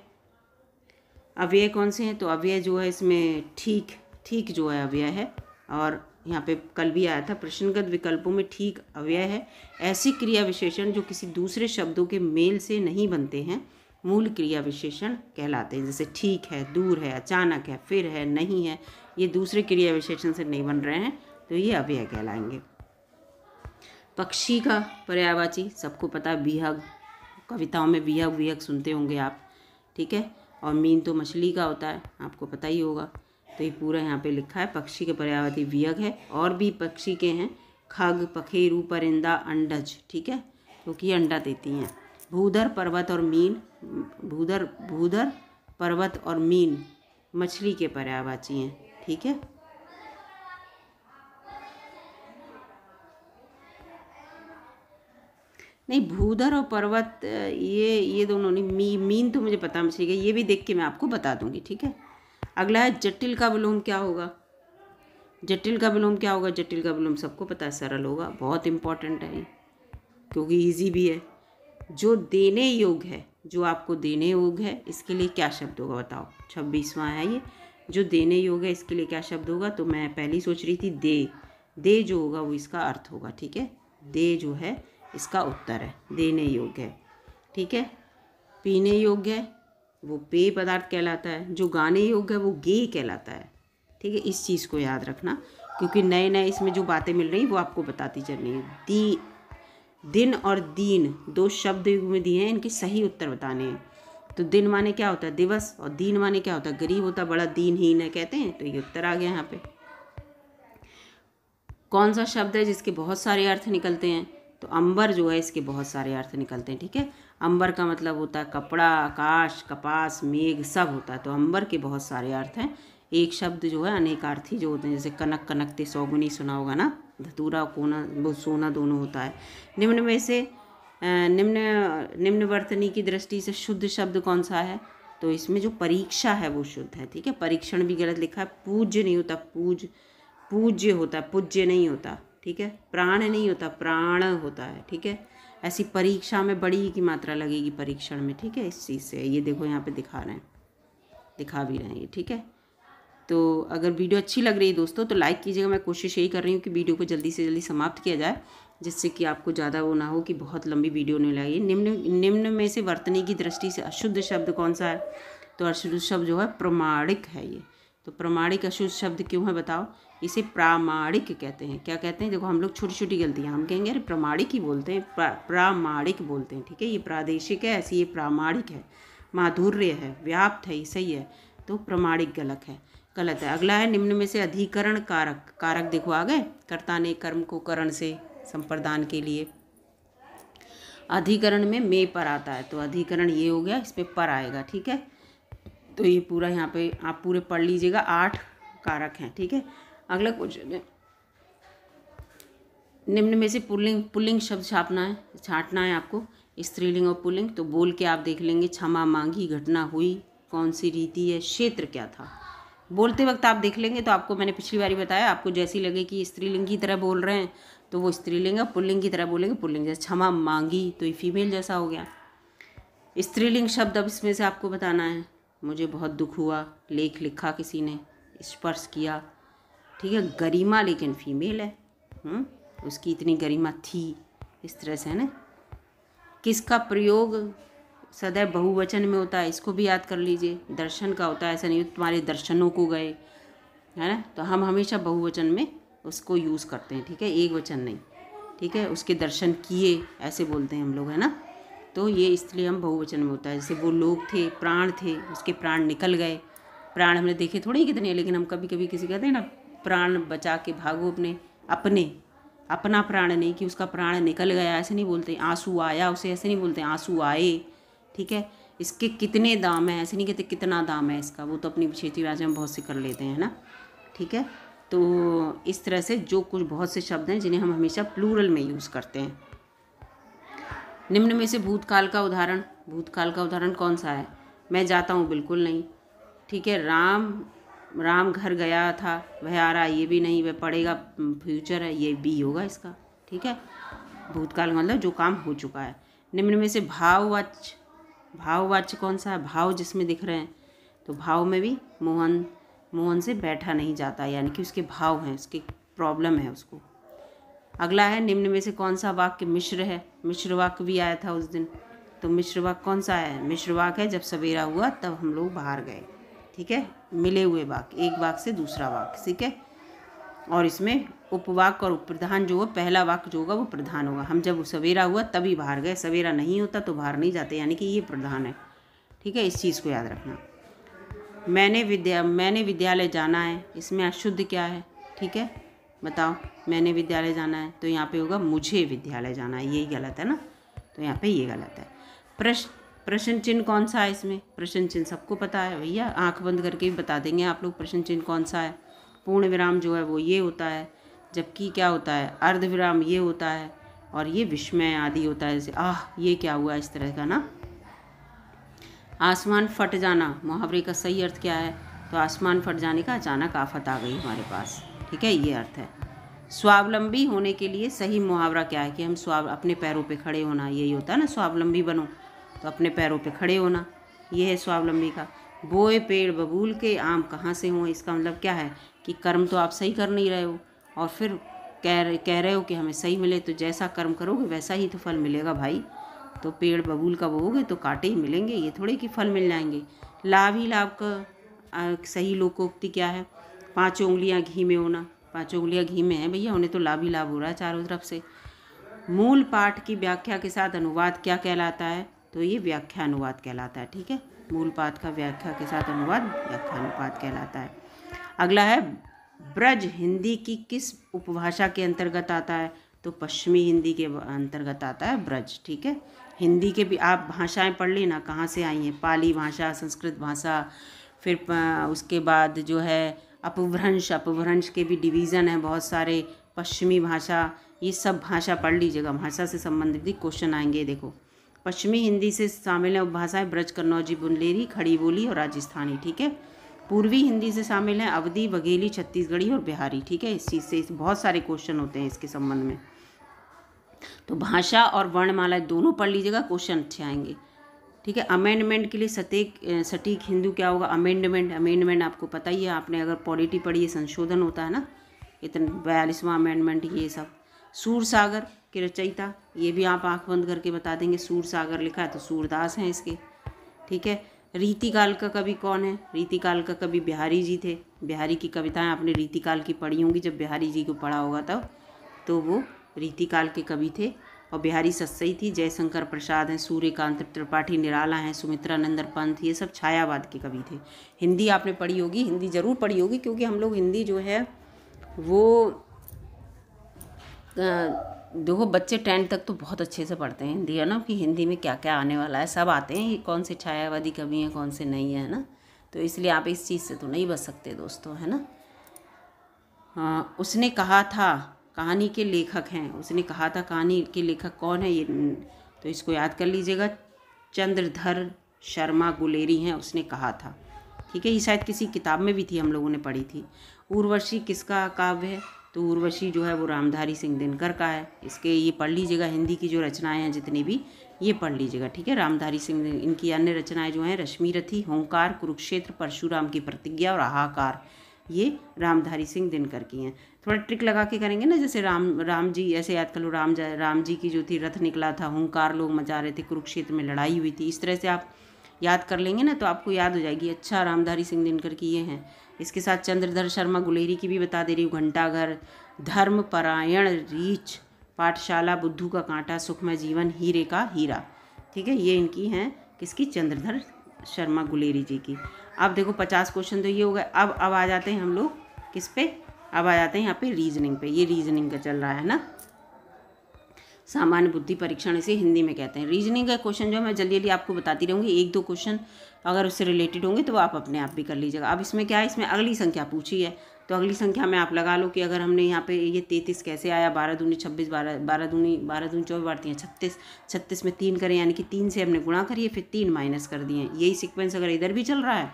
अव्यय कौन से हैं तो अव्यय जो है इसमें ठीक ठीक जो है अव्यय है और यहाँ पे कल भी आया था प्रश्नगत विकल्पों में ठीक अव्यय है ऐसे क्रिया विशेषण जो किसी दूसरे शब्दों के मेल से नहीं बनते हैं मूल क्रिया विशेषण कहलाते हैं जैसे ठीक है दूर है अचानक है फिर है नहीं है ये दूसरे क्रिया विशेषण से नहीं बन रहे हैं तो ये अव्यय कहलाएंगे पक्षी का पर्यावाची सबको पता है बीहग कविताओं में बीहग विहग सुनते होंगे आप ठीक है और मीन तो मछली का होता है आपको पता ही होगा तो ये पूरा यहाँ पे लिखा है पक्षी के पर्यायवादी वियग है और भी पक्षी के हैं खग पखेरू परिंदा अंडज ठीक है क्योंकि तो अंडा देती हैं भूधर पर्वत और मीन भूधर भूधर पर्वत और मीन मछली के पर्यावाची हैं ठीक है नहीं भूधर और पर्वत ये ये दोनों नहीं मी मीन तो मुझे पता मछली का ये भी देख के मैं आपको बता दूंगी ठीक है अगला है जटिल का विलोम क्या होगा जटिल का विलोम क्या होगा जटिल का विलोम सबको पता है सरल होगा बहुत इंपॉर्टेंट है ये क्योंकि ईजी भी है जो देने योग्य है जो आपको देने योग्य है इसके लिए क्या शब्द होगा बताओ छब्बीसवा है ये जो देने योग्य है इसके लिए क्या शब्द होगा तो मैं पहली सोच रही थी दे दे जो होगा वो इसका अर्थ होगा ठीक है दे जो है इसका उत्तर है देने योग्य है ठीक है पीने योग्य है वो पेय पदार्थ कहलाता है जो गाने योग्य है वो गेय कहलाता है ठीक है इस चीज़ को याद रखना क्योंकि नए नए इसमें जो बातें मिल रही वो आपको बताती चल रही है दी दिन और दीन दो शब्द में दिए हैं इनके सही उत्तर बताने हैं तो दिन माने क्या होता है दिवस और दीन माने क्या होता है गरीब होता बड़ा दीनहीन है कहते हैं तो ये उत्तर आ गया यहाँ पे कौन सा शब्द है जिसके बहुत सारे अर्थ निकलते हैं तो अंबर जो है इसके बहुत सारे अर्थ निकलते हैं ठीक है अंबर का मतलब होता है कपड़ा आकाश कपास मेघ सब होता है तो अंबर के बहुत सारे अर्थ हैं एक शब्द जो है अनेकार्थी जो होते हैं जैसे कनक कनकते सौगुनी सुना होगा ना धतूरा कोना वो सोना दोनों होता है निम्न में से निम्न निम्न वर्तनी की दृष्टि से शुद्ध शब्द कौन सा है तो इसमें जो परीक्षा है वो शुद्ध है ठीक है परीक्षण भी गलत लिखा है पूज्य नहीं होता पूज पूज्य होता पूज्य नहीं होता ठीक है प्राण नहीं होता प्राण होता है ठीक है ऐसी परीक्षा में बड़ी की मात्रा लगेगी परीक्षण में ठीक है इस चीज़ से ये देखो यहाँ पे दिखा रहे हैं दिखा भी रहे हैं ये ठीक है तो अगर वीडियो अच्छी लग रही है दोस्तों तो लाइक कीजिएगा मैं कोशिश यही कर रही हूँ कि वीडियो को जल्दी से जल्दी समाप्त किया जाए जिससे कि आपको ज़्यादा वो ना हो कि बहुत लंबी वीडियो नहीं लगे निम्न निम्न में से वर्तनी की दृष्टि से अशुद्ध शब्द कौन सा है तो अशुद्ध शब्द जो है प्रमाणिक है ये तो प्रमाणिक अशुद्ध शब्द क्यों है बताओ इसे प्रामाणिक कहते हैं क्या कहते हैं देखो हम लोग छोटी छोटी गलतियाँ हम कहेंगे अरे प्रामाणिक ही बोलते हैं प्रामाणिक बोलते हैं ठीक है ये प्रादेशिक है ऐसी ये प्रामाणिक है माधुर्य है व्याप्त है सही है तो प्रामाणिक गलत है गलत है अगला है निम्न में से अधिकरण कारक कारक देखो आ गए कर्ता ने कर्म को करण से संप्रदान के लिए अधिकरण में मे पर आता है तो अधिकरण ये हो गया इस पर पर आएगा ठीक है तो ये पूरा यहाँ पे आप पूरे पढ़ लीजिएगा आठ कारक हैं ठीक है अगला क्वेश्चन है निम्न में से पुलिंग पुलिंग शब्द छापना है छाटना है आपको स्त्रीलिंग और पुलिंग तो बोल के आप देख लेंगे क्षमा मांगी घटना हुई कौन सी रीति है क्षेत्र क्या था बोलते वक्त आप देख लेंगे तो आपको मैंने पिछली बार बताया आपको जैसी लगे कि स्त्रीलिंग की तरह बोल रहे हैं तो वो स्त्रीलिंग और पुल्लिंग की तरह बोलेंगे पुल्लिंग जैसे क्षमा मांगी तो ये फीमेल जैसा हो गया स्त्रीलिंग शब्द अब इसमें से आपको बताना है मुझे बहुत दुख हुआ लेख लिखा किसी ने स्पर्श किया ठीक है गरिमा लेकिन फीमेल है हुँ? हम्म, उसकी इतनी गरिमा थी इस तरह से है ना किसका प्रयोग सदैव बहुवचन में होता है इसको भी याद कर लीजिए दर्शन का होता है ऐसा नहीं तुम्हारे दर्शनों को गए है ना तो हम हमेशा बहुवचन में उसको यूज़ करते हैं ठीक है एक वचन नहीं ठीक है उसके दर्शन किए ऐसे बोलते हैं हम लोग है ना तो ये इसलिए हम बहुवचन में होता है जैसे वो लोग थे प्राण थे उसके प्राण निकल गए प्राण हमने देखे थोड़े कितने लेकिन हम कभी कभी किसी कहते हैं ना प्राण बचा के भागो अपने अपने अपना प्राण नहीं कि उसका प्राण निकल गया ऐसे नहीं बोलते आंसू आया उसे ऐसे नहीं बोलते आंसू आए ठीक है इसके कितने दाम है ऐसे नहीं कहते कितना दाम है इसका वो तो अपनी क्षेत्रीय भाषा में बहुत से कर लेते हैं ना ठीक है तो इस तरह से जो कुछ बहुत से शब्द हैं जिन्हें हम हमेशा प्लूरल में यूज़ करते हैं निम्न में से भूतकाल का उदाहरण भूतकाल का उदाहरण कौन सा है मैं जाता हूँ बिल्कुल नहीं ठीक है राम राम घर गया था वह आ रहा है ये भी नहीं वह पढ़ेगा फ्यूचर है ये भी होगा इसका ठीक है भूतकाल मतलब जो काम हो चुका है निम्न में से भाववाच भाववाच कौन सा है भाव जिसमें दिख रहे हैं तो भाव में भी मोहन मोहन से बैठा नहीं जाता यानी कि उसके भाव हैं उसके प्रॉब्लम है उसको अगला है निम्न में से कौन सा वाक्य मिश्र है मिश्र वाक्य भी आया था उस दिन तो मिश्र वाक्य कौन सा है मिश्र वाक्य है जब सवेरा हुआ तब हम लोग बाहर गए ठीक है मिले हुए वाक्य एक वाक्य से दूसरा वाक्य ठीक है और इसमें उपवाक और प्रधान जो होगा पहला वाक्य जो होगा वो प्रधान होगा हम जब सवेरा हुआ तभी बाहर गए सवेरा नहीं होता तो बाहर नहीं जाते यानी कि ये प्रधान है ठीक है इस चीज़ को याद रखना मैंने विद्या मैंने विद्यालय जाना है इसमें अशुद्ध क्या है ठीक है बताओ मैंने विद्यालय जाना है तो यहाँ पे होगा मुझे विद्यालय जाना है यही गलत है ना तो यहाँ पे ये गलत है प्रश्न प्रश्न चिन्ह कौन सा है इसमें प्रश्न चिन्ह सबको पता है भैया आंख बंद करके भी बता देंगे आप लोग प्रश्न चिन्ह कौन सा है पूर्ण विराम जो है वो ये होता है जबकि क्या होता है अर्ध विराम ये होता है और ये विस्मय आदि होता है जैसे आह ये क्या हुआ इस तरह का ना आसमान फट जाना मुहावरे का सही अर्थ क्या है तो आसमान फट जाने का अचानक आफत आ गई हमारे पास ठीक है ये अर्थ है स्वावलंबी होने के लिए सही मुहावरा क्या है कि हम स्वाव अपने पैरों पे खड़े होना यही होता है ना स्वावलंबी बनो तो अपने पैरों पे खड़े होना ये है स्वावलंबी का बोए पेड़ बबूल के आम कहाँ से हों इसका मतलब क्या है कि कर्म तो आप सही कर नहीं रहे हो और फिर कह रहे कह रहे हो कि हमें सही मिले तो जैसा कर्म करोगे वैसा ही तो फल मिलेगा भाई तो पेड़ बबूल का बोगे तो कांटे ही मिलेंगे ये थोड़े कि फल मिल जाएंगे लाभ ही लाभ का सही लोकोक्ति क्या है पाँचों उंगलियाँ घी में होना पाँचों उंगलियाँ घी में है भैया उन्हें तो लाभ ही लाभ हो रहा है चारों तरफ से मूल पाठ की व्याख्या के साथ अनुवाद क्या कहलाता है तो ये व्याख्या अनुवाद कहलाता है ठीक है मूल पाठ का व्याख्या के साथ अनुवाद व्याख्या अनुपात कहलाता है अगला है ब्रज हिंदी की किस उपभाषा के अंतर्गत आता है तो पश्चिमी हिंदी के अंतर्गत आता है ब्रज ठीक है हिंदी के भी आप भाषाएं पढ़ ली ना कहाँ से आई हैं पाली भाषा संस्कृत भाषा फिर उसके बाद जो है अपभ्रंश अपभ्रंश के भी डिवीज़न है बहुत सारे पश्चिमी भाषा ये सब भाषा पढ़ लीजिएगा भाषा से संबंधित भी क्वेश्चन आएंगे देखो पश्चिमी हिंदी से शामिल हैं उपभाषाएं ब्रज कन्नौजी बुंदेली खड़ी बोली और राजस्थानी ठीक है पूर्वी हिंदी से शामिल हैं अवधि बघेली छत्तीसगढ़ी और बिहारी ठीक है इस चीज़ से बहुत सारे क्वेश्चन होते हैं इसके संबंध में तो भाषा और वर्णमाला दोनों पढ़ लीजिएगा क्वेश्चन अच्छे आएंगे ठीक है अमेंडमेंट के लिए सटीक सटीक हिंदू क्या होगा अमेंडमेंट अमेंडमेंट आपको पता ही है आपने अगर पॉलिटी पढ़ी है संशोधन होता है ना इतना बयालीसवां अमेंडमेंट ये सब सूर सागर के रचयिता ये भी आप आंख बंद करके बता देंगे सूर सागर लिखा है तो सूरदास हैं इसके ठीक है रीतिकाल का कवि कौन है रीतिकाल का कवि बिहारी जी थे बिहारी की कविताएं आपने रीतिकाल की पढ़ी होंगी जब बिहारी जी को पढ़ा होगा तब तो वो रीतिकाल के कवि थे और बिहारी सत्सई थी जयशंकर प्रसाद हैं सूर्यकांत त्रिपाठी निराला हैं सुमित्रा नंदर पंत ये सब छायावाद के कवि थे हिंदी आपने पढ़ी होगी हिंदी ज़रूर पढ़ी होगी क्योंकि हम लोग हिंदी जो है वो देखो बच्चे टेंथ तक तो बहुत अच्छे से पढ़ते हैं हिंदी है ना कि हिंदी में क्या क्या आने वाला है सब आते हैं ये कौन से छायावादी कवि हैं कौन से नहीं है ना तो इसलिए आप इस चीज़ से तो नहीं बच सकते दोस्तों है ना आ, उसने कहा था कहानी के लेखक हैं उसने कहा था कहानी के लेखक कौन है ये तो इसको याद कर लीजिएगा चंद्रधर शर्मा गुलेरी हैं उसने कहा था ठीक है ये शायद किसी किताब में भी थी हम लोगों ने पढ़ी थी उर्वशी किसका काव्य है तो उर्वशी जो है वो रामधारी सिंह दिनकर का है इसके ये पढ़ लीजिएगा हिंदी की जो रचनाएं हैं जितनी भी ये पढ़ लीजिएगा ठीक है रामधारी सिंह इनकी अन्य रचनाएं जो हैं रश्मि रथी होंकार कुरुक्षेत्र परशुराम की प्रतिज्ञा और आहाकार ये रामधारी सिंह दिनकर की हैं थोड़ा ट्रिक लगा के करेंगे ना जैसे राम राम जी ऐसे याद कर लो राम राम जी की जो थी रथ निकला था होंकार लोग मचा रहे थे कुरुक्षेत्र में लड़ाई हुई थी इस तरह से आप याद कर लेंगे ना तो आपको याद हो जाएगी अच्छा रामधारी सिंह दिनकर की ये हैं इसके साथ चंद्रधर शर्मा गुलेरी की भी बता दे रही हूँ घंटाघर धर्म परायण रीच पाठशाला बुद्धू का कांटा सुखमय जीवन हीरे का हीरा ठीक है ये इनकी हैं किसकी चंद्रधर शर्मा गुलेरी जी की अब देखो पचास क्वेश्चन तो ये हो गए अब अब आ जाते हैं हम लोग किस पे अब आ जाते हैं यहाँ पे रीजनिंग पे ये रीजनिंग का चल रहा है ना सामान्य बुद्धि परीक्षण इसे हिंदी में कहते हैं रीजनिंग का क्वेश्चन जो है मैं जल्दी जल्दी आपको बताती रहूँगी एक दो क्वेश्चन अगर उससे रिलेटेड होंगे तो आप अपने आप भी कर लीजिएगा अब इसमें क्या है इसमें अगली संख्या पूछी है तो अगली संख्या में आप लगा लो कि अगर हमने यहाँ पे ये तैतीस कैसे आया बारह दूनी छब्बीस बारह बारह दूनी बारह दूनी चौबीस बारती हैं छत्तीस छत्तीस में तीन करें यानी कि तीन से हमने गुणा करिए फिर तीन माइनस कर दिए यही सिक्वेंस अगर इधर भी चल रहा है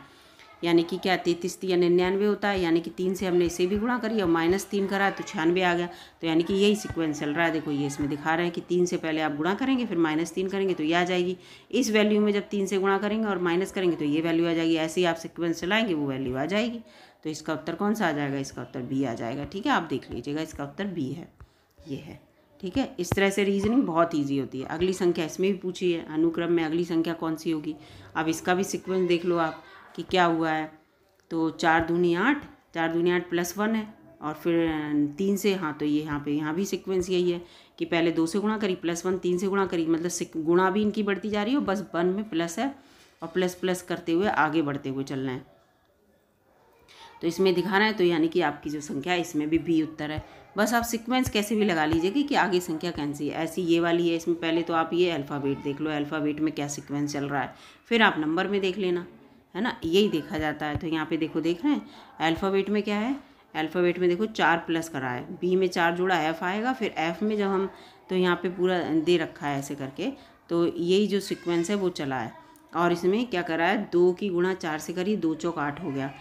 यानी कि क्या तैतीस या निन्यानवे होता है यानी कि तीन से हमने इसे भी गुणा करी और माइनस तीन करा तो छियानवे आ गया तो यानी कि यही सिक्वेंस चल रहा है देखो ये इसमें दिखा रहे हैं कि तीन से पहले आप गुणा करेंगे फिर माइनस तीन करेंगे तो ये आ जाएगी इस वैल्यू में जब तीन से गुणा करेंगे और माइनस करेंगे तो ये वैल्यू आ जाएगी ऐसे ही आप सिक्वेंस चलाएंगे वो वैल्यू आ जाएगी तो इसका उत्तर कौन सा आ जाएगा इसका उत्तर बी आ जाएगा ठीक है आप देख लीजिएगा इसका उत्तर बी है ये है ठीक है इस तरह से रीजनिंग बहुत ईजी होती है अगली संख्या इसमें भी पूछी है अनुक्रम में अगली संख्या कौन सी होगी अब इसका भी सिक्वेंस देख लो आप कि क्या हुआ है तो चार दूनी आठ चार दूनी आठ प्लस वन है और फिर अं, तीन से हाँ तो ये यहाँ पे यहाँ भी सीक्वेंस यही है कि पहले दो से गुणा करी प्लस वन तीन से गुणा करी मतलब गुणा भी इनकी बढ़ती जा रही है बस वन में प्लस है और प्लस प्लस करते हुए आगे बढ़ते हुए चलना है तो इसमें दिखाना है तो यानी कि आपकी जो संख्या है इसमें भी बी उत्तर है बस आप सीक्वेंस कैसे भी लगा लीजिए कि, कि आगे संख्या कैन सी है ऐसी ये वाली है इसमें पहले तो आप ये अल्फ़ाबेट देख लो अल्फ़ाबेट में क्या सीक्वेंस चल रहा है फिर आप नंबर में देख लेना है ना यही देखा जाता है तो यहाँ पे देखो देख रहे हैं अल्फ़ाबेट में क्या है अल्फ़ावेट में देखो चार प्लस करा है बी में चार जोड़ा एफ़ आएगा फिर एफ़ में जब हम तो यहाँ पे पूरा दे रखा है ऐसे करके तो यही जो सिक्वेंस है वो चला है और इसमें क्या करा है दो की गुणा चार से करी दो चौक आठ हो गया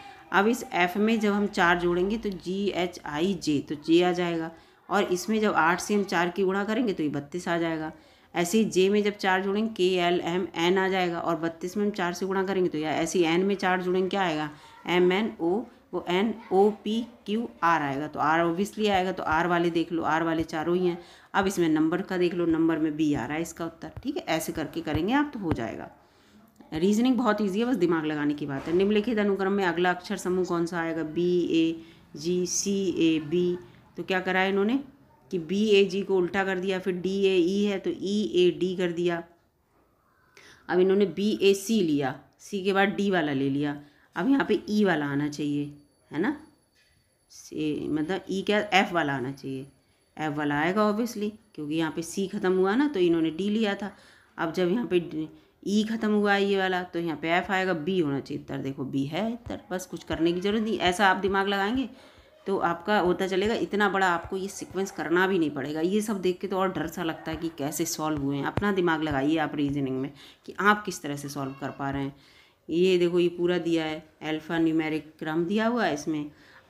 अब इस एफ़ में जब हम चार जोड़ेंगे तो जी एच आई जे तो जे आ जाएगा और इसमें जब आठ से हम चार की गुणा करेंगे तो ये बत्तीस आ जाएगा ऐसे ही जे में जब चार जुड़ेंगे के एल एम एन आ जाएगा और बत्तीस में हम चार से गुणा करेंगे तो या ऐसे ही एन में चार जुड़ेंगे क्या आएगा एम एन ओ वो N O P Q R आएगा तो आर ओबियसली आएगा तो आर वाले देख लो आर वाले चारों ही हैं अब इसमें नंबर का देख लो नंबर में बी आ रहा है इसका उत्तर ठीक है ऐसे करके करेंगे आप तो हो जाएगा रीजनिंग बहुत ईजी है बस दिमाग लगाने की बात है निम्नलिखित अनुक्रम में अगला अक्षर समूह कौन सा आएगा B A ji C A B तो क्या करा है इन्होंने कि बी ए जी को उल्टा कर दिया फिर डी ए ई है तो ई ए डी कर दिया अब इन्होंने बी ए सी लिया सी के बाद डी वाला ले लिया अब यहाँ पे ई e वाला आना चाहिए है ना से मतलब ई e क्या एफ़ वाला आना चाहिए एफ़ वाला आएगा ऑब्वियसली क्योंकि यहाँ पे सी ख़त्म हुआ ना तो इन्होंने डी लिया था अब जब यहाँ पे ई e ख़त्म हुआ ये वाला तो यहाँ पे एफ़ आएगा बी होना चाहिए इतर देखो बी है इतर बस कुछ करने की ज़रूरत नहीं ऐसा आप दिमाग लगाएंगे तो आपका होता चलेगा इतना बड़ा आपको ये सिक्वेंस करना भी नहीं पड़ेगा ये सब देख के तो और डर सा लगता है कि कैसे सॉल्व हुए हैं अपना दिमाग लगाइए आप रीजनिंग में कि आप किस तरह से सॉल्व कर पा रहे हैं ये देखो ये पूरा दिया है एल्फ़ा न्यूमेरिक क्रम दिया हुआ है इसमें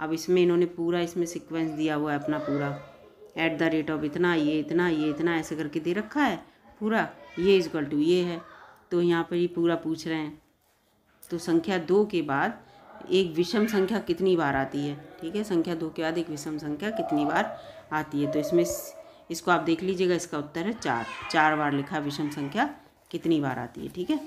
अब इसमें इन्होंने पूरा इसमें सिक्वेंस दिया हुआ है अपना पूरा एट द रेट ऑफ इतना ये इतना ये इतना ऐसे करके दे रखा है पूरा ये इजगल टू ये है तो यहाँ पर ये पूरा पूछ रहे हैं तो संख्या दो के बाद एक विषम संख्या कितनी बार आती है ठीक है संख्या दो के बाद एक विषम संख्या कितनी बार आती है तो इसमें इसको आप देख लीजिएगा इसका उत्तर है चार चार बार लिखा विषम संख्या कितनी बार आती है ठीक है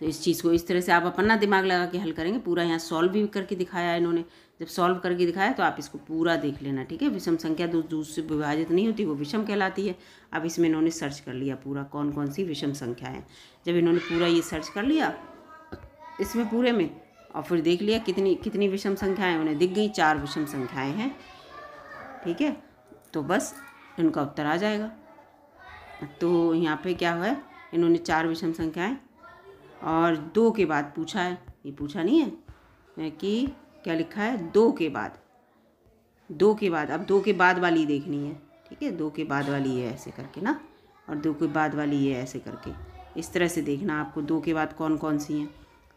तो इस चीज़ को इस तरह से आप अपना दिमाग लगा के हल करेंगे पूरा यहाँ सॉल्व भी करके दिखाया है इन्होंने जब सॉल्व करके दिखाया तो आप इसको पूरा देख लेना ठीक है विषम संख्या दो दूसरे से विभाजित नहीं होती वो विषम कहलाती है अब इसमें इन्होंने सर्च कर लिया पूरा कौन कौन सी विषम संख्या है जब इन्होंने पूरा ये सर्च कर लिया इसमें पूरे में और फिर देख लिया कितनी कितनी विषम संख्याएं उन्हें दिख गई चार विषम संख्याएं हैं ठीक है तो बस इनका उत्तर आ जाएगा तो यहाँ पे क्या है इन्होंने चार विषम संख्याएं और दो के बाद पूछा है ये पूछा नहीं है कि क्या लिखा है दो के बाद दो के बाद अब दो के बाद वाली देखनी है ठीक है दो के बाद वाली है ऐसे करके ना और दो के बाद वाली ये ऐसे करके इस तरह से देखना आपको दो के बाद कौन कौन सी हैं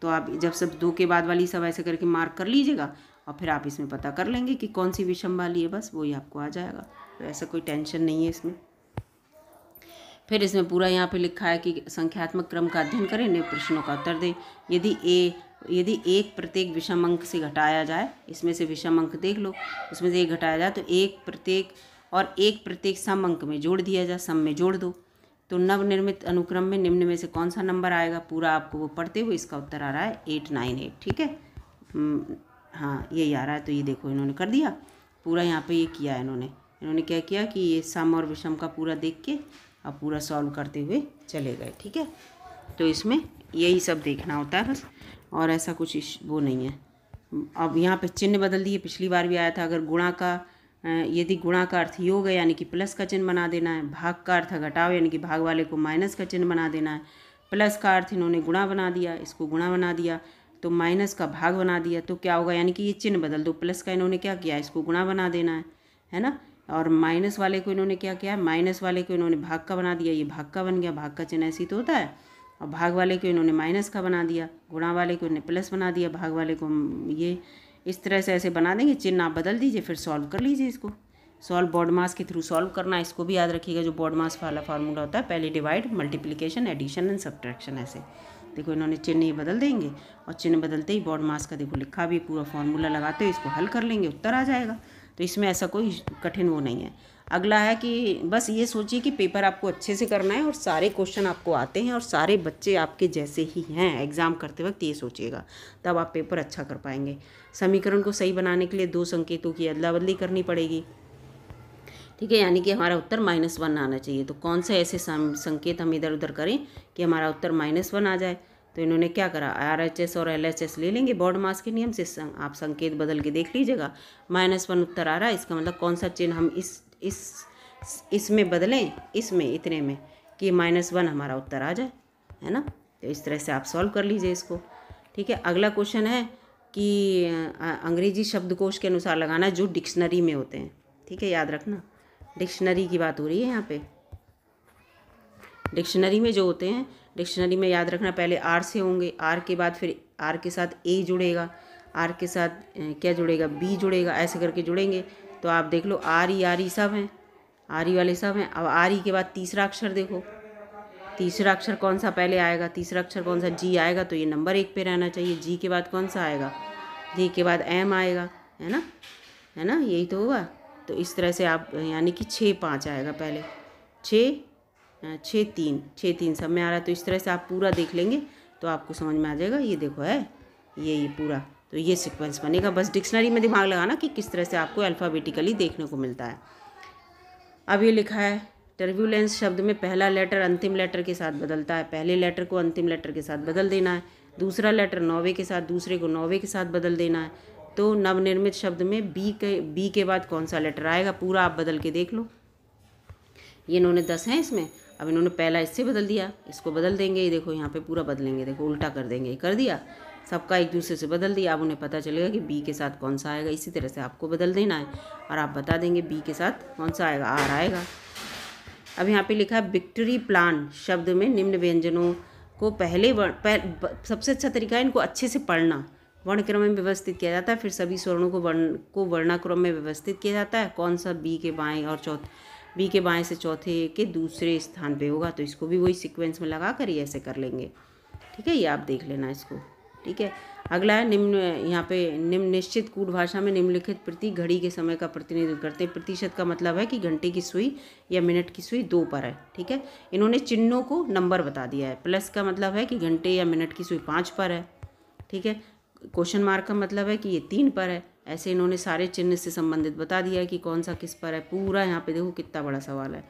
तो आप जब सब दो के बाद वाली सब ऐसे करके मार्क कर लीजिएगा और फिर आप इसमें पता कर लेंगे कि कौन सी विषम वाली है बस वही आपको आ जाएगा तो ऐसा कोई टेंशन नहीं है इसमें फिर इसमें पूरा यहाँ पे लिखा है कि संख्यात्मक क्रम का अध्ययन करें नए प्रश्नों का उत्तर दें यदि ए यदि एक प्रत्येक विषम अंक से घटाया जाए इसमें से विषम अंक देख लो उसमें से एक घटाया जाए तो एक प्रत्येक और एक प्रत्येक सम अंक में जोड़ दिया जाए सम में जोड़ दो तो नवनिर्मित अनुक्रम में निम्न में से कौन सा नंबर आएगा पूरा आपको वो पढ़ते हुए इसका उत्तर आ रहा है एट नाइन एट ठीक है हम्म, हाँ यही आ रहा है तो ये देखो इन्होंने कर दिया पूरा यहाँ पे ये किया है इन्होंने इन्होंने क्या किया कि ये सम और विषम का पूरा देख के और पूरा सॉल्व करते हुए चले गए ठीक है तो इसमें यही सब देखना होता है बस और ऐसा कुछ वो नहीं है अब यहाँ पर चिन्ह बदल दिए पिछली बार भी आया था अगर गुणा का यदि गुणा का अर्थ योग है यानी कि प्लस का चिन्ह बना देना है भाग का अर्थ घटाओ यानी कि भाग वाले को माइनस का चिन्ह बना देना है प्लस का अर्थ इन्होंने गुणा बना दिया इसको गुणा बना दिया तो माइनस का भाग बना दिया तो क्या होगा यानी कि ये चिन्ह बदल दो प्लस का इन्होंने क्या किया इसको गुणा बना देना है है ना और माइनस वाले को इन्होंने क्या किया माइनस वाले को इन्होंने भाग का बना दिया ये भाग का बन गया भाग का चिन्ह ऐसी तो होता है और भाग वाले को इन्होंने माइनस का बना दिया गुणा वाले को इन्होंने प्लस बना दिया भाग वाले को ये इस तरह से ऐसे बना देंगे चिन्ह आप बदल दीजिए फिर सॉल्व कर लीजिए इसको सॉल्व बॉड मास के थ्रू सॉल्व करना इसको भी याद रखिएगा जो बॉड मास वाला फार्मूला होता है पहले divide multiplication addition and subtraction ऐसे देखो इन्होंने चिन्ह ही बदल देंगे और चिन्ह बदलते ही बॉड मास का देखो लिखा भी पूरा फार्मूला लगाते हो इसको हल कर लेंगे उत्तर आ जाएगा तो इसमें ऐसा कोई कठिन वो नहीं है अगला है कि बस ये सोचिए कि पेपर आपको अच्छे से करना है और सारे क्वेश्चन आपको आते हैं और सारे बच्चे आपके जैसे ही हैं एग्ज़ाम करते वक्त ये सोचिएगा तब आप पेपर अच्छा कर पाएंगे समीकरण को सही बनाने के लिए दो संकेतों की अदला बदली करनी पड़ेगी ठीक है यानी कि हमारा उत्तर माइनस वन आना चाहिए तो कौन से ऐसे संकेत हम इधर उधर करें कि हमारा उत्तर माइनस वन आ जाए तो इन्होंने क्या करा आर एच एस और एल एच एस ले लेंगे बॉर्ड मास के नियम से सं, आप संकेत बदल के देख लीजिएगा माइनस वन उत्तर आ रहा है इसका मतलब कौन सा चिन्ह हम इस इस इसमें बदलें इसमें इतने में कि माइनस वन हमारा उत्तर आ जाए है ना तो इस तरह से आप सॉल्व कर लीजिए इसको ठीक है अगला क्वेश्चन है कि अंग्रेजी शब्दकोश के अनुसार लगाना जो डिक्शनरी में होते हैं ठीक है याद रखना डिक्शनरी की बात हो रही है यहाँ पे डिक्शनरी में जो होते हैं डिक्शनरी में याद रखना पहले आर से होंगे आर के बाद फिर आर के साथ ए जुड़ेगा आर के साथ क्या जुड़ेगा बी जुड़ेगा ऐसे करके जुड़ेंगे तो आप देख लो आर ई आर ई सब हैं आर ई वाले सब हैं अब आर ई के बाद तीसरा अक्षर देखो तीसरा अक्षर कौन सा पहले आएगा तीसरा अक्षर कौन सा जी आएगा तो ये नंबर एक पे रहना चाहिए जी के बाद कौन सा आएगा जी के बाद एम आएगा है ना है ना यही तो होगा तो इस तरह से आप यानी कि छः पाँच आएगा पहले छः छः तीन छः तीन सब में आ रहा है तो इस तरह से आप पूरा देख लेंगे तो आपको समझ में आ जाएगा ये देखो है ये ये पूरा तो ये सिक्वेंस बनेगा बस डिक्शनरी में दिमाग लगाना कि किस तरह से आपको अल्फ़ाबेटिकली देखने को मिलता है अब ये लिखा है टर्ब्यूलेंस शब्द में पहला लेटर अंतिम लेटर के साथ बदलता है पहले लेटर को अंतिम लेटर के साथ बदल देना है दूसरा लेटर नौवे के साथ दूसरे को नौवे के साथ बदल देना है तो नवनिर्मित शब्द में बी के बी के बाद कौन सा लेटर आएगा पूरा आप बदल के देख लो ये इन्होंने दस हैं इसमें अब इन्होंने पहला इससे बदल दिया इसको बदल देंगे ये देखो यहाँ पे पूरा बदलेंगे देखो उल्टा कर देंगे कर दिया सबका एक दूसरे से बदल दिया अब उन्हें पता चलेगा कि बी के साथ कौन सा आएगा इसी तरह से आपको बदल देना है और आप बता देंगे बी के साथ कौन सा आएगा आर आएगा अब यहाँ पे लिखा है विक्ट्री प्लान शब्द में निम्न व्यंजनों को पहले वर्ण सबसे अच्छा तरीका है इनको अच्छे से पढ़ना वर्ण क्रम में व्यवस्थित किया जाता है फिर सभी स्वर्णों को वर्ण को वर्णाक्रम में व्यवस्थित किया जाता है कौन सा बी के बाएँ और चौथ बी के बाएँ से चौथे के दूसरे स्थान पर होगा तो इसको भी वही सिक्वेंस में लगा कर ही ऐसे कर लेंगे ठीक है ये आप देख लेना इसको ठीक है अगला है निम्न यहाँ पे निम्न निश्चित कूट भाषा में निम्नलिखित प्रति घड़ी के समय का प्रतिनिधित्व करते हैं प्रतिशत का मतलब है कि घंटे की सुई या मिनट की सुई दो पर है ठीक है इन्होंने चिन्हों को नंबर बता दिया है प्लस का मतलब है कि घंटे या मिनट की सुई पाँच पर है ठीक है क्वेश्चन मार्क का मतलब है कि ये तीन पर है ऐसे इन्होंने सारे चिन्ह से संबंधित बता दिया है कि कौन सा किस पर है पूरा यहाँ पे देखो कितना बड़ा सवाल है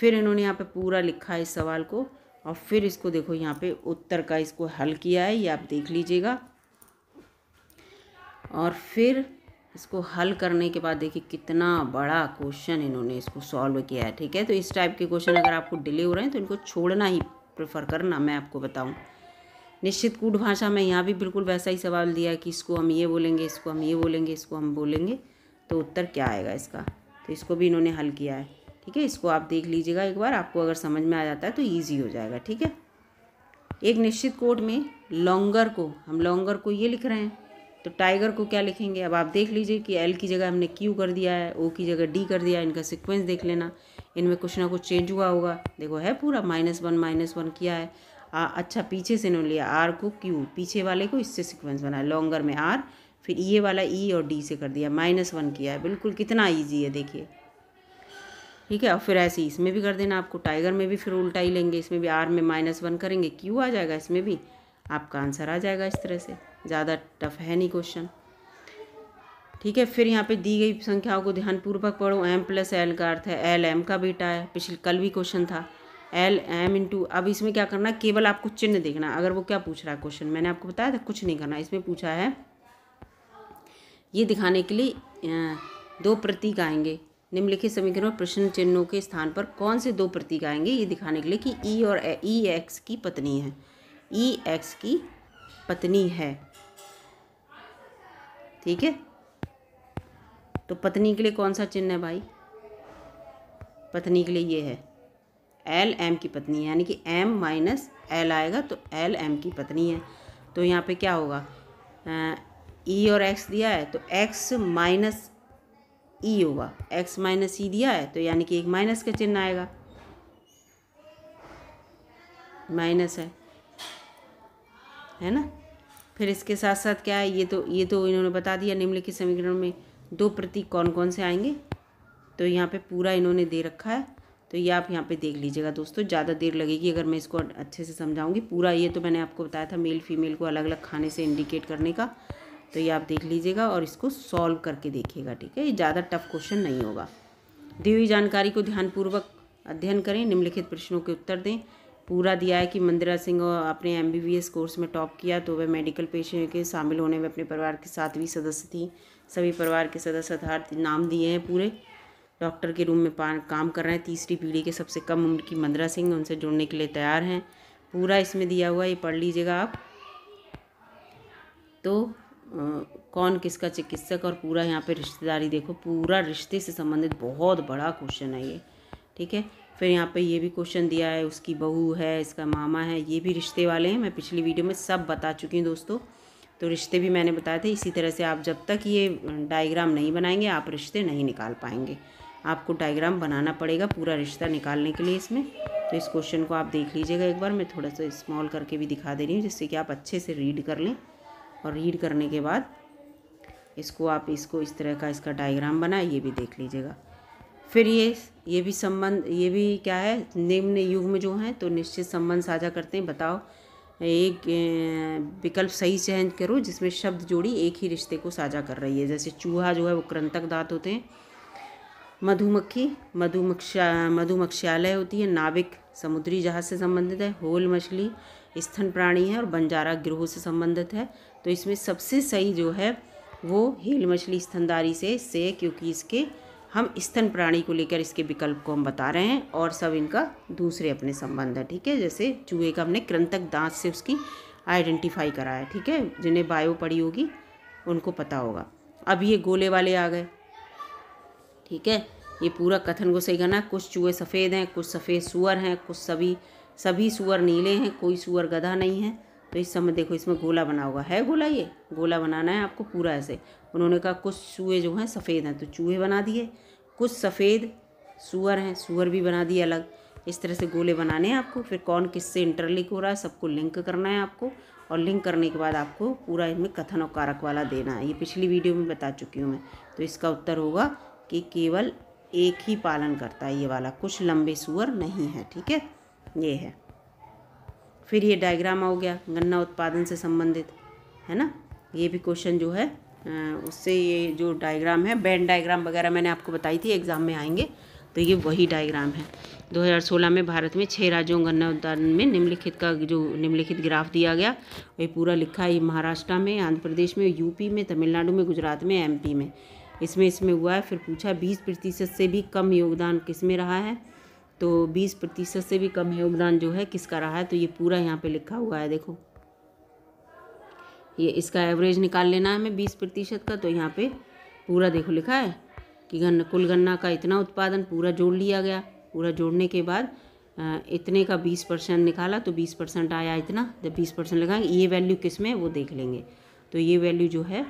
फिर इन्होंने यहाँ पे पूरा लिखा है इस सवाल को और फिर इसको देखो यहाँ पे उत्तर का इसको हल किया है ये आप देख लीजिएगा और फिर इसको हल करने के बाद देखिए कितना बड़ा क्वेश्चन इन्होंने इसको सॉल्व किया है ठीक है तो इस टाइप के क्वेश्चन अगर आपको डिले हो रहे हैं तो इनको छोड़ना ही प्रेफर करना मैं आपको बताऊँ निश्चित कूट भाषा में यहाँ भी बिल्कुल वैसा ही सवाल दिया कि इसको हम ये बोलेंगे इसको हम ये बोलेंगे इसको हम बोलेंगे तो उत्तर क्या आएगा इसका तो इसको भी इन्होंने हल किया है ठीक है इसको आप देख लीजिएगा एक बार आपको अगर समझ में आ जाता है तो ईजी हो जाएगा ठीक है एक निश्चित कोड में लॉन्गर को हम लॉन्गर को ये लिख रहे हैं तो टाइगर को क्या लिखेंगे अब आप देख लीजिए कि एल की जगह हमने क्यू कर दिया है ओ की जगह डी कर दिया है इनका सीक्वेंस देख लेना इनमें कुछ ना कुछ चेंज हुआ होगा देखो है पूरा माइनस वन माइनस वन किया है आ, अच्छा पीछे से इन्होंने लिया आर को क्यू पीछे वाले को इससे सिक्वेंस बनाया लॉन्गर में आर फिर ये वाला ई e और डी से कर दिया माइनस वन किया है बिल्कुल कितना ईजी है देखिए ठीक है और फिर ऐसे इसमें भी कर देना आपको टाइगर में भी फिर उल्टा ही लेंगे इसमें भी आर में माइनस वन करेंगे क्यू आ जाएगा इसमें भी आपका आंसर आ जाएगा इस तरह से ज़्यादा टफ है नहीं क्वेश्चन ठीक है फिर यहाँ पे दी गई संख्याओं को ध्यानपूर्वक पढ़ो एम प्लस एल का अर्थ है एल एम का बेटा है पिछले कल भी क्वेश्चन था एल एम इंटू अब इसमें क्या करना केवल आपको चिन्ह देखना अगर वो क्या पूछ रहा है क्वेश्चन मैंने आपको बताया था कुछ नहीं करना इसमें पूछा है ये दिखाने के लिए दो प्रतीक आएंगे निम्नलिखित समीकरण और प्रश्न चिन्हों के स्थान पर कौन से दो प्रतीक आएंगे ये दिखाने के लिए कि ई e और ई e, एक्स e की पत्नी है ई एक्स की पत्नी है ठीक है तो पत्नी के लिए कौन सा चिन्ह है भाई पत्नी के लिए ये है एल एम की पत्नी यानी कि एम माइनस एल आएगा तो एल एम की पत्नी है तो यहाँ पे क्या होगा ई और एक्स दिया है तो एक्स माइनस ई e होगा एक्स माइनस ई दिया है तो यानी कि एक माइनस का चिन्ह आएगा माइनस है है ना फिर इसके साथ साथ क्या है ये तो ये तो इन्होंने बता दिया निम्नलिखित समीकरण में दो प्रतीक कौन कौन से आएंगे तो यहाँ पे पूरा इन्होंने दे रखा है तो ये आप यहाँ पे देख लीजिएगा दोस्तों ज़्यादा देर लगेगी अगर मैं इसको अच्छे से समझाऊंगी पूरा ये तो मैंने आपको बताया था मेल फीमेल को अलग अलग खाने से इंडिकेट करने का तो ये आप देख लीजिएगा और इसको सॉल्व करके देखिएगा ठीक है ये ज़्यादा टफ क्वेश्चन नहीं होगा दी हुई जानकारी को ध्यानपूर्वक अध्ययन करें निम्नलिखित प्रश्नों के उत्तर दें पूरा दिया है कि मंदिरा सिंह आपने एम कोर्स में टॉप किया तो वह मेडिकल पेशे के शामिल होने में अपने परिवार के सातवीं सदस्य थी सभी परिवार के सदस्य आधार नाम दिए हैं पूरे डॉक्टर के रूम में काम कर रहे हैं तीसरी पीढ़ी के सबसे कम उम्र की मंदिरा सिंह उनसे जुड़ने के लिए तैयार हैं पूरा इसमें दिया हुआ ये पढ़ लीजिएगा आप तो कौन किसका चिकित्सक और पूरा यहाँ पे रिश्तेदारी देखो पूरा रिश्ते से संबंधित बहुत बड़ा क्वेश्चन है ये ठीक है फिर यहाँ पे ये भी क्वेश्चन दिया है उसकी बहू है इसका मामा है ये भी रिश्ते वाले हैं मैं पिछली वीडियो में सब बता चुकी हूँ दोस्तों तो रिश्ते भी मैंने बताए थे इसी तरह से आप जब तक ये डायग्राम नहीं बनाएंगे आप रिश्ते नहीं निकाल पाएंगे आपको डायग्राम बनाना पड़ेगा पूरा रिश्ता निकालने के लिए इसमें तो इस क्वेश्चन को आप देख लीजिएगा एक बार मैं थोड़ा सा स्मॉल करके भी दिखा दे रही हूँ जिससे कि आप अच्छे से रीड कर लें और रीड करने के बाद इसको आप इसको इस तरह का इसका डायग्राम बनाए ये भी देख लीजिएगा फिर ये ये भी संबंध ये भी क्या है निम्न युग में जो हैं तो निश्चित संबंध साझा करते हैं बताओ एक विकल्प सही चयन करो जिसमें शब्द जोड़ी एक ही रिश्ते को साझा कर रही है जैसे चूहा जो है वो क्रंतक दात होते हैं मधुमक्खी मधुमक्षा मधुमक्षालय होती है नाविक समुद्री जहाज से संबंधित है होल मछली स्थन प्राणी है और बंजारा गिरोह से संबंधित है तो इसमें सबसे सही जो है वो हील मछली स्तनदारी से से क्योंकि इसके हम स्तन प्राणी को लेकर इसके विकल्प को हम बता रहे हैं और सब इनका दूसरे अपने संबंध है ठीक है जैसे चूहे का हमने क्रंतक दांत से उसकी आइडेंटिफाई कराया ठीक है जिन्हें बायो पड़ी होगी उनको पता होगा अब ये गोले वाले आ गए ठीक है ये पूरा कथन को सही करना कुछ चूहे सफ़ेद हैं कुछ सफ़ेद सुअर हैं कुछ सभी सभी सुअर नीले हैं कोई सुअर गधा नहीं है तो इस समय देखो इसमें गोला बना होगा है गोला ये गोला बनाना है आपको पूरा ऐसे उन्होंने कहा कुछ चूहे जो हैं सफ़ेद हैं तो चूहे बना दिए कुछ सफ़ेद सुअर हैं सुअर भी बना दिए अलग इस तरह से गोले बनाने हैं आपको फिर कौन किससे इंटरलिंक हो रहा है सबको लिंक करना है आपको और लिंक करने के बाद आपको पूरा इनमें कथन और कारक वाला देना है ये पिछली वीडियो में बता चुकी हूँ मैं तो इसका उत्तर होगा कि केवल एक ही पालन करता है ये वाला कुछ लंबे सुअर नहीं है ठीक है ये है फिर ये डायग्राम हो गया गन्ना उत्पादन से संबंधित है ना ये भी क्वेश्चन जो है उससे ये जो डायग्राम है बैंड डायग्राम वगैरह मैंने आपको बताई थी एग्ज़ाम में आएंगे तो ये वही डायग्राम है 2016 में भारत में छः राज्यों गन्ना उत्पादन में निम्नलिखित का जो निम्नलिखित ग्राफ दिया गया ये पूरा लिखा है महाराष्ट्र में आंध्र प्रदेश में यूपी में तमिलनाडु में गुजरात में एमपी में इसमें इसमें हुआ है फिर पूछा बीस प्रतिशत से भी कम योगदान किस में रहा है तो 20 प्रतिशत से भी कम योगदान जो है किसका रहा है तो ये पूरा यहाँ पे लिखा हुआ है देखो ये इसका एवरेज निकाल लेना है हमें बीस प्रतिशत का तो यहाँ पे पूरा देखो लिखा है कि गन्ना कुल गन्ना का इतना उत्पादन पूरा जोड़ लिया गया पूरा जोड़ने के बाद इतने का बीस परसेंट निकाला तो बीस परसेंट आया इतना जब बीस परसेंट लगाएंगे ये वैल्यू किस में वो देख लेंगे तो ये वैल्यू जो है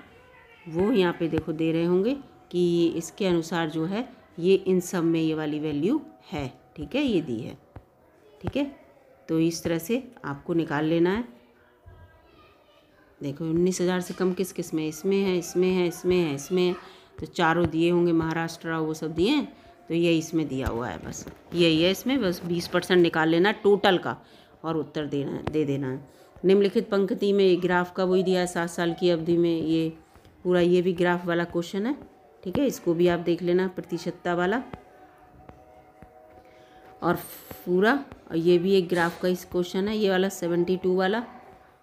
वो यहाँ पे देखो दे रहे होंगे कि इसके अनुसार जो है ये इन सब में ये वाली वैल्यू है ठीक है ये दी है ठीक है तो इस तरह से आपको निकाल लेना है देखो उन्नीस हज़ार से कम किस किस में इसमें है इसमें है इसमें है इसमें है तो चारों दिए होंगे महाराष्ट्र वो सब दिए हैं तो ये इसमें दिया हुआ है बस यही है इसमें बस बीस परसेंट निकाल लेना है टोटल का और उत्तर देना दे देना है निम्नलिखित पंक्ति में ग्राफ का वही दिया है सात साल की अवधि में ये पूरा ये भी ग्राफ वाला क्वेश्चन है ठीक है इसको भी आप देख लेना प्रतिशतता वाला और पूरा ये भी एक ग्राफ का इस क्वेश्चन है ये वाला सेवेंटी टू वाला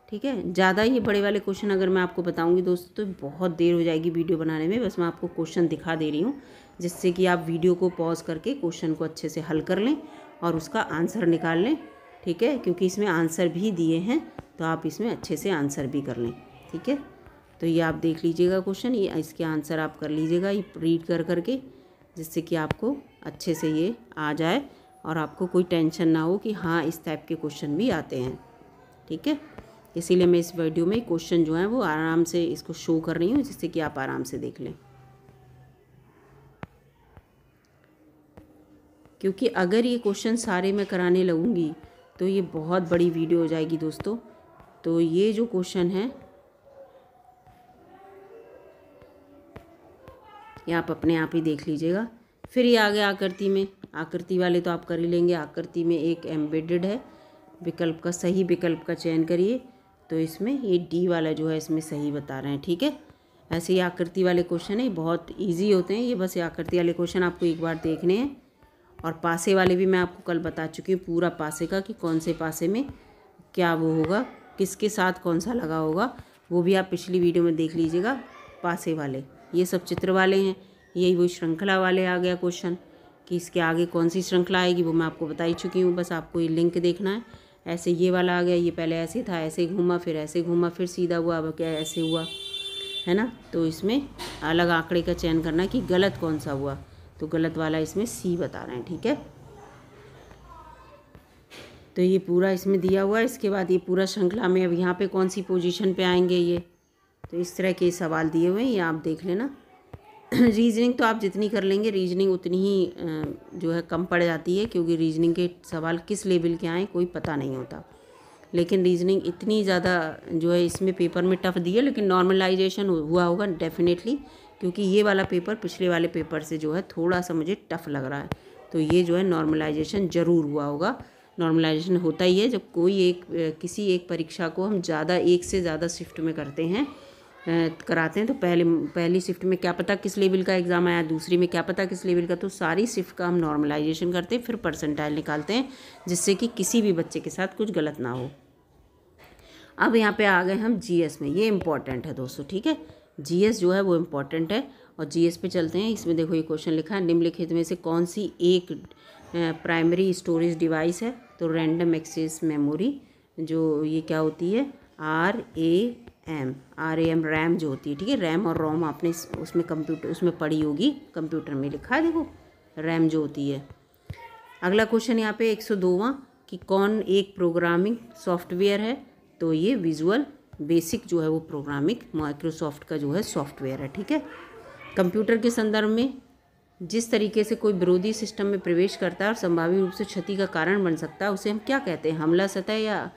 ठीक है ज़्यादा ये बड़े वाले क्वेश्चन अगर मैं आपको बताऊंगी दोस्तों तो बहुत देर हो जाएगी वीडियो बनाने में बस मैं आपको क्वेश्चन दिखा दे रही हूँ जिससे कि आप वीडियो को पॉज करके क्वेश्चन को अच्छे से हल कर लें और उसका आंसर निकाल लें ठीक है क्योंकि इसमें आंसर भी दिए हैं तो आप इसमें अच्छे से आंसर भी कर लें ठीक है तो ये आप देख लीजिएगा क्वेश्चन ये इसके आंसर आप कर लीजिएगा ये रीड कर करके जिससे कि आपको अच्छे से ये आ जाए और आपको कोई टेंशन ना हो कि हाँ इस टाइप के क्वेश्चन भी आते हैं ठीक है इसीलिए मैं इस वीडियो में क्वेश्चन जो है वो आराम से इसको शो कर रही हूँ जिससे कि आप आराम से देख लें क्योंकि अगर ये क्वेश्चन सारे मैं कराने लगूँगी तो ये बहुत बड़ी वीडियो हो जाएगी दोस्तों तो ये जो क्वेश्चन है ये आप अपने आप ही देख लीजिएगा फिर ये आ गया आकृति में आकृति वाले तो आप कर ही लेंगे आकृति में एक एम्बेडेड है विकल्प का सही विकल्प का चयन करिए तो इसमें ये डी वाला जो है इसमें सही बता रहे हैं ठीक है ऐसे ही आकृति वाले क्वेश्चन है बहुत ईजी होते हैं ये बस ये आकृति वाले क्वेश्चन आपको एक बार देखने हैं और पासे वाले भी मैं आपको कल बता चुकी हूँ पूरा पासे का कि कौन से पासे में क्या वो होगा किसके साथ कौन सा लगा होगा वो भी आप पिछली वीडियो में देख लीजिएगा पासे वाले ये सब चित्र वाले हैं यही वो श्रृंखला वाले आ गया क्वेश्चन कि इसके आगे कौन सी श्रृंखला आएगी वो मैं आपको बताई चुकी हूँ बस आपको ये लिंक देखना है ऐसे ये वाला आ गया ये पहले ऐसे था ऐसे घूमा फिर ऐसे घूमा फिर सीधा हुआ अब क्या ऐसे हुआ है ना तो इसमें अलग आंकड़े का चयन करना कि गलत कौन सा हुआ तो गलत वाला इसमें सी बता रहे हैं ठीक है तो ये पूरा इसमें दिया हुआ है इसके बाद ये पूरा श्रृंखला में अब यहाँ पे कौन सी पोजीशन पे आएंगे ये तो इस तरह के सवाल दिए हुए हैं ये आप देख लेना रीजनिंग तो आप जितनी कर लेंगे रीजनिंग उतनी ही जो है कम पड़ जाती है क्योंकि रीजनिंग के सवाल किस लेवल के आए कोई पता नहीं होता लेकिन रीजनिंग इतनी ज़्यादा जो है इसमें पेपर में टफ दी है लेकिन नॉर्मलाइजेशन हुआ होगा डेफिनेटली क्योंकि ये वाला पेपर पिछले वाले पेपर से जो है थोड़ा सा मुझे टफ लग रहा है तो ये जो है नॉर्मलाइजेशन ज़रूर हुआ होगा नॉर्मलाइजेशन होता ही है जब कोई एक किसी एक परीक्षा को हम ज़्यादा एक से ज़्यादा शिफ्ट में करते हैं कराते हैं तो पहले पहली शिफ्ट में क्या पता किस लेवल का एग्ज़ाम आया दूसरी में क्या पता किस लेवल का तो सारी शिफ्ट का हम नॉर्मलाइजेशन करते हैं फिर परसेंटाइल निकालते हैं जिससे कि किसी भी बच्चे के साथ कुछ गलत ना हो अब यहाँ पे आ गए हम जीएस में ये इम्पॉर्टेंट है दोस्तों ठीक है जीएस जो है वो इम्पॉर्टेंट है और जी पे चलते हैं इसमें देखो ये क्वेश्चन लिखा है निम्नलिखित में से कौन सी एक प्राइमरी स्टोरेज डिवाइस है तो रैंडम एक्सेस मेमोरी जो ये क्या होती है R A M R M RAM जो होती है ठीक है रैम और रोम आपने उसमें कंप्यूटर उसमें पढ़ी होगी कंप्यूटर में लिखा है देखो रैम जो होती है अगला क्वेश्चन यहाँ पे एक सौ दोवा कि कौन एक प्रोग्रामिंग सॉफ्टवेयर है तो ये विजुअल बेसिक जो है वो प्रोग्रामिंग माइक्रोसॉफ्ट का जो है सॉफ्टवेयर है ठीक है कंप्यूटर के संदर्भ में जिस तरीके से कोई विरोधी सिस्टम में प्रवेश करता है और संभावित रूप से क्षति का कारण बन सकता है उसे हम क्या कहते हैं हमला सतह या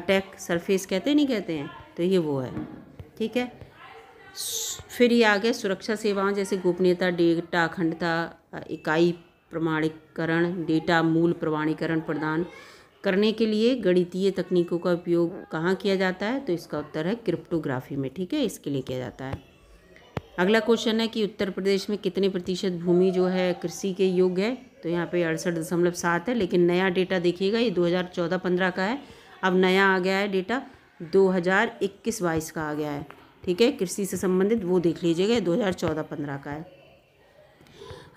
अटैक सरफेस कहते नहीं कहते हैं तो ये वो है ठीक है फिर ये आ गया सुरक्षा सेवाओं जैसे गोपनीयता डेटा अखंडता इकाई प्रमाणीकरण डेटा मूल प्रमाणीकरण प्रदान करने के लिए गणितीय तकनीकों का उपयोग कहाँ किया जाता है तो इसका उत्तर है क्रिप्टोग्राफी में ठीक है इसके लिए किया जाता है अगला क्वेश्चन है कि उत्तर प्रदेश में कितने प्रतिशत भूमि जो है कृषि के योग्य है तो यहाँ पे अड़सठ दशमलव सात है लेकिन नया डेटा देखिएगा ये 2014-15 का है अब नया आ गया है डेटा दो हज़ार इक्कीस बाईस का आ गया है ठीक है कृषि से संबंधित वो देख लीजिएगा दो हज़ार चौदह पंद्रह का है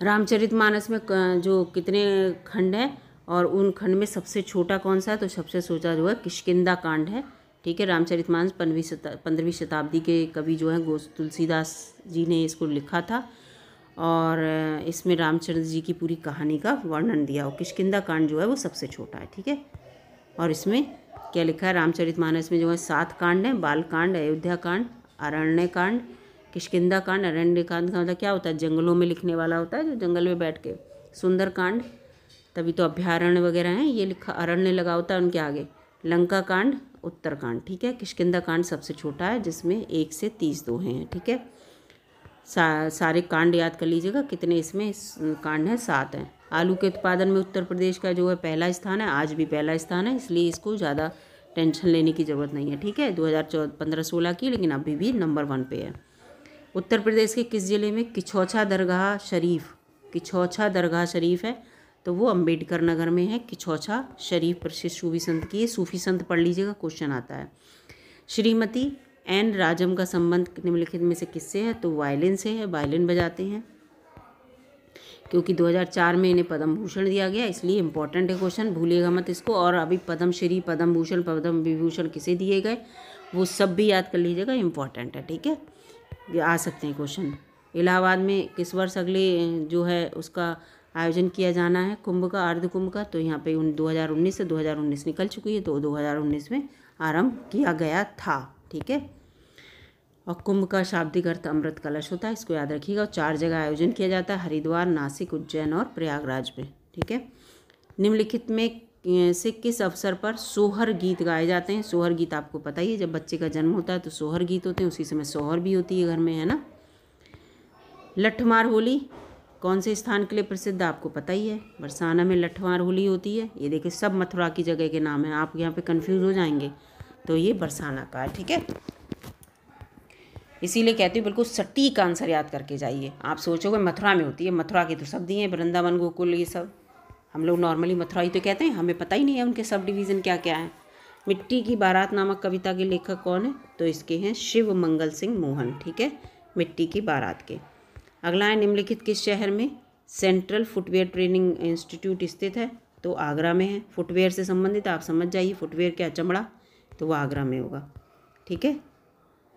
रामचरितमानस में जो कितने खंड हैं और उन खंड में सबसे छोटा कौन सा है तो सबसे छोटा जो है किशकिंदा कांड है ठीक है रामचरितमानस पंद्रहवीं शता पंद्रहवीं शताब्दी के कवि जो हैं गो तुलसीदास जी ने इसको लिखा था और इसमें रामचंद्र जी की पूरी कहानी का वर्णन दिया और किशकिंदा कांड जो है वो सबसे छोटा है ठीक है और इसमें क्या लिखा है रामचरित मानस में जो है सात कांड हैं बाल कांड अयोध्या कांड अरण्य कांड किशकिंदा कांड अरण्य कांड का मतलब क्या होता है जंगलों में लिखने वाला होता है जो जंगल में बैठ के सुंदर कांड तभी तो अभ्यारण्य वगैरह हैं ये लिखा अरण्य लगा होता है उनके आगे लंका कांड उत्तरकांड ठीक है किशकिंदा कांड सबसे छोटा है जिसमें एक से तीस दो हैं ठीक है सा, सारे कांड याद कर लीजिएगा कितने इसमें कांड हैं सात हैं आलू के उत्पादन में उत्तर प्रदेश का जो है पहला स्थान है आज भी पहला स्थान है इसलिए इसको ज़्यादा टेंशन लेने की ज़रूरत नहीं है ठीक है दो हज़ार चौदह पंद्रह सोलह की लेकिन अभी भी नंबर वन पे है उत्तर प्रदेश के किस ज़िले में किछौछा दरगाह शरीफ किछौछा दरगाह शरीफ है तो वो अम्बेडकर नगर में है किछौछा शरीफ प्रसिद्ध सूफी संत की सूफी संत पढ़ लीजिएगा क्वेश्चन आता है श्रीमती एन राजम का संबंध निम्नलिखित में से किससे है तो वायलिन से है वायलिन बजाते हैं क्योंकि 2004 में इन्हें पद्म भूषण दिया गया इसलिए इम्पॉर्टेंट है क्वेश्चन भूलिएगा मत इसको और अभी पद्मश्री पद्म भूषण पद्म विभूषण किसे दिए गए वो सब भी याद कर लीजिएगा इम्पॉर्टेंट है ठीक है ये आ सकते हैं क्वेश्चन इलाहाबाद में किस वर्ष अगले जो है उसका आयोजन किया जाना है कुंभ का अर्ध कुंभ का तो यहाँ पर उन 2019 से दो निकल चुकी है तो दो में आरम्भ किया गया था ठीक है और कुंभ का शाब्दिक अर्थ अमृत कलश होता है इसको याद रखिएगा और चार जगह आयोजन किया जाता है हरिद्वार नासिक उज्जैन और प्रयागराज में ठीक है निम्नलिखित में से किस अवसर पर सोहर गीत गाए जाते हैं सोहर गीत आपको पता ही है जब बच्चे का जन्म होता है तो सोहर गीत होते हैं उसी समय सोहर भी होती है घर में है ना लठमार होली कौन से स्थान के लिए प्रसिद्ध आपको पता ही है बरसाना में लठमार होली होती है ये देखिए सब मथुरा की जगह के नाम है आप यहाँ पे कंफ्यूज हो जाएंगे तो ये बरसाना का है ठीक है इसीलिए कहती हूँ बिल्कुल सटीक आंसर याद करके जाइए आप सोचोगे मथुरा में होती है मथुरा के तो सब दिए हैं वृंदावन गोकुल ये सब हम लोग नॉर्मली मथुरा ही तो कहते हैं हमें पता ही नहीं है उनके सब डिवीज़न क्या क्या है मिट्टी की बारात नामक कविता के लेखक कौन है तो इसके हैं शिव मंगल सिंह मोहन ठीक है मिट्टी की बारात के अगला है निम्नलिखित किस शहर में सेंट्रल फुटवेयर ट्रेनिंग इंस्टीट्यूट स्थित है तो आगरा में है फुटवेयर से संबंधित आप समझ जाइए फुटवेयर क्या चमड़ा तो वह आगरा में होगा ठीक है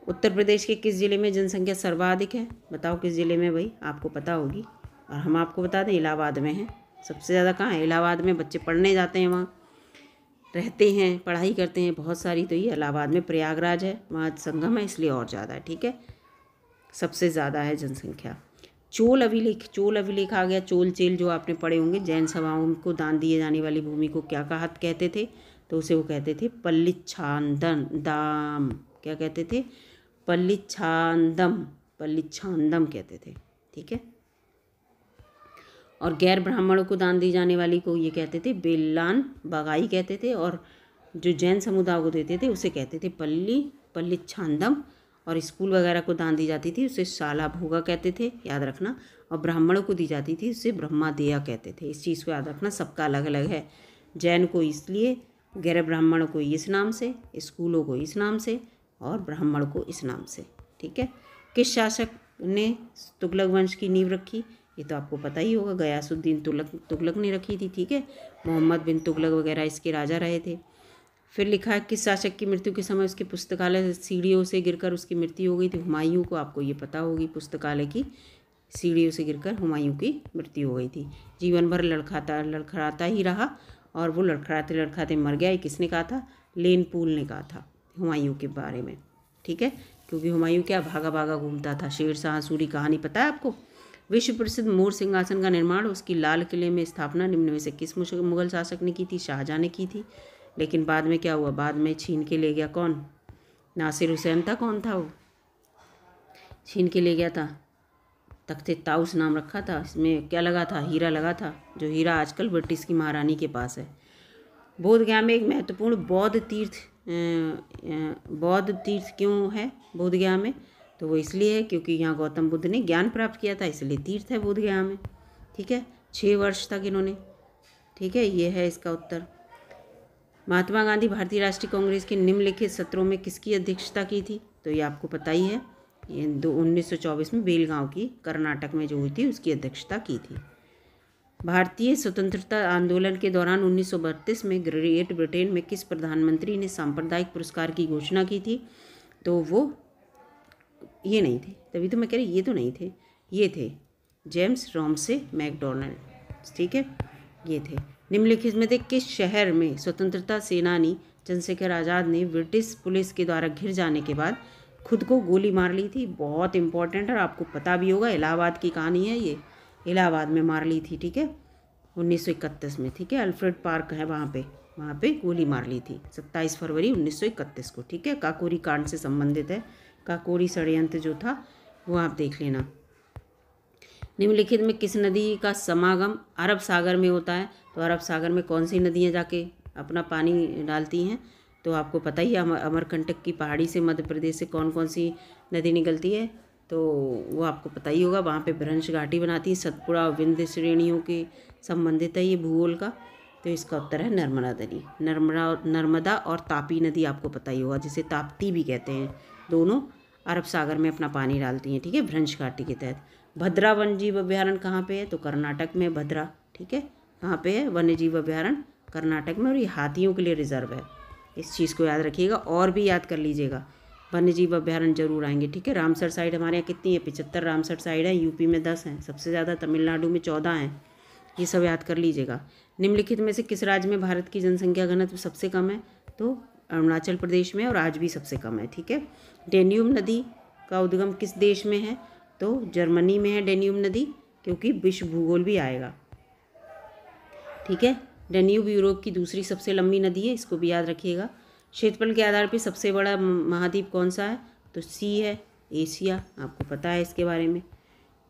उत्तर प्रदेश के किस ज़िले में जनसंख्या सर्वाधिक है बताओ किस ज़िले में भाई आपको पता होगी और हम आपको बता दें इलाहाबाद में है सबसे ज़्यादा कहाँ है इलाहाबाद में बच्चे पढ़ने जाते हैं वहाँ रहते हैं पढ़ाई करते हैं बहुत सारी तो ये इलाहाबाद में प्रयागराज है वहाँ संगम है इसलिए और ज़्यादा है ठीक है सबसे ज़्यादा है जनसंख्या चोल अभिलेख चोल अभिलेख आ गया चोल चेल जो आपने पढ़े होंगे जैन सभाओं को दान दिए जाने वाली भूमि को क्या कहा कहते थे तो उसे वो कहते थे पल्लिच्छांदन दाम क्या कहते थे पल्लिछांदम पल्लिछांदम कहते थे ठीक है और गैर ब्राह्मणों को दान दी जाने वाली को ये कहते थे बेल्लान बगाई कहते थे और जो जैन समुदाय को देते थे उसे कहते थे पल्ली पल्लिछांदम और स्कूल वगैरह को दान दी जाती थी उसे शाला भोगा कहते थे याद रखना और ब्राह्मणों को दी जाती थी उसे ब्रह्मा दया कहते थे इस चीज़ को याद रखना सबका अलग अलग है जैन को इसलिए गैर ब्राह्मणों को इस नाम से स्कूलों को इस नाम से और ब्राह्मण को इस नाम से ठीक है किस शासक ने तुगलक वंश की नींव रखी ये तो आपको पता ही होगा गयासुद्दीन तुगलक तुगलक ने रखी थी ठीक है मोहम्मद बिन तुगलक वगैरह इसके राजा रहे थे फिर लिखा है किस शासक की मृत्यु के समय उसके पुस्तकालय सीढ़ियों से गिरकर उसकी मृत्यु हो गई थी हुमायूं को आपको ये पता होगी पुस्तकालय की सीढ़ियों से गिरकर हुमायूं की मृत्यु हो गई थी जीवन भर लड़खाता लड़खड़ाता ही रहा और वो लड़खड़ाते लड़खाते मर गया ये किसने कहा था लेन पूल ने कहा था हुमायूं के बारे में ठीक है क्योंकि हुमायूं क्या भागा भागा घूमता था शेर शाह सूरी कहानी पता है आपको विश्व प्रसिद्ध मोर सिंहासन का निर्माण उसकी लाल किले में स्थापना निम्न में से किस मुगल शासक ने की थी शाहजहाँ ने की थी लेकिन बाद में क्या हुआ बाद में छीन के ले गया कौन नासिर हुसैन था कौन था वो छीन के ले गया था तख्ते ताउस नाम रखा था इसमें क्या लगा था हीरा लगा था जो हीरा आजकल ब्रिटिश की महारानी के पास है बोधगया में एक महत्वपूर्ण बौद्ध तीर्थ बौद्ध तीर्थ क्यों है बोध गया में तो वो इसलिए है क्योंकि यहाँ गौतम बुद्ध ने ज्ञान प्राप्त किया था इसलिए तीर्थ है बोध गया में ठीक है छः वर्ष तक इन्होंने ठीक है ये है इसका उत्तर महात्मा गांधी भारतीय राष्ट्रीय कांग्रेस के निम्नलिखित सत्रों में किसकी अध्यक्षता की थी तो ये आपको पता ही है दो उन्नीस में बेलगांव की कर्नाटक में जो हुई थी उसकी अध्यक्षता की थी भारतीय स्वतंत्रता आंदोलन के दौरान उन्नीस में ग्रेट ब्रिटेन में किस प्रधानमंत्री ने सांप्रदायिक पुरस्कार की घोषणा की थी तो वो ये नहीं थे तभी तो मैं कह रही ये तो नहीं थे ये थे जेम्स रॉम्से मैकडोनल्ड ठीक है ये थे निम्नलिखित में थे किस शहर में स्वतंत्रता सेनानी चंद्रशेखर आज़ाद ने ब्रिटिश पुलिस के द्वारा घिर जाने के बाद खुद को गोली मार ली थी बहुत इंपॉर्टेंट है और आपको पता भी होगा इलाहाबाद की कहानी है ये इलाहाबाद में मार ली थी ठीक है 1931 में ठीक है अल्फ्रेड पार्क है वहाँ पे वहाँ पे गोली मार ली थी 27 फरवरी 1931 को ठीक है काकोरी कांड से संबंधित है काकोरी षडयंत्र जो था वो आप देख लेना निम्नलिखित में किस नदी का समागम अरब सागर में होता है तो अरब सागर में कौन सी नदियाँ जाके अपना पानी डालती हैं तो आपको पता ही है अमरकंटक की पहाड़ी से मध्य प्रदेश से कौन कौन सी नदी निकलती है तो वो आपको पता ही होगा वहाँ पे भ्रंश घाटी बनाती है सतपुड़ा और विंध्य श्रेणियों के संबंधित है ये भूगोल का तो इसका उत्तर है नर्मदा नदी नर्मदा नर्मदा और तापी नदी आपको पता ही होगा जिसे ताप्ती भी कहते हैं दोनों अरब सागर में अपना पानी डालती हैं ठीक है भ्रंश घाटी के तहत भद्रा वन जीव अभ्यारण्य कहाँ पर है तो कर्नाटक में भद्रा ठीक है कहाँ पर है वन्य जीव अभ्यारण्य कर्नाटक में और ये हाथियों के लिए रिजर्व है इस चीज़ को याद रखिएगा और भी याद कर लीजिएगा वन्य जीव अभ्यारण जरूर आएंगे ठीक है रामसर साइड हमारे यहाँ कितनी है पिचहत्तर रामसर साइड है यूपी में दस हैं सबसे ज़्यादा तमिलनाडु में चौदह हैं ये सब याद कर लीजिएगा निम्नलिखित में से किस राज्य में भारत की जनसंख्या घनत्व सबसे कम है तो अरुणाचल प्रदेश में और आज भी सबसे कम है ठीक है डेन्यूम नदी का उद्गम किस देश में है तो जर्मनी में है डेन्यूम नदी क्योंकि विश्व भूगोल भी आएगा ठीक है डेन्यूब यूरोप की दूसरी सबसे लंबी नदी है इसको भी याद रखिएगा क्षेत्रफल के आधार पर सबसे बड़ा महाद्वीप कौन सा है तो सी है एशिया आपको पता है इसके बारे में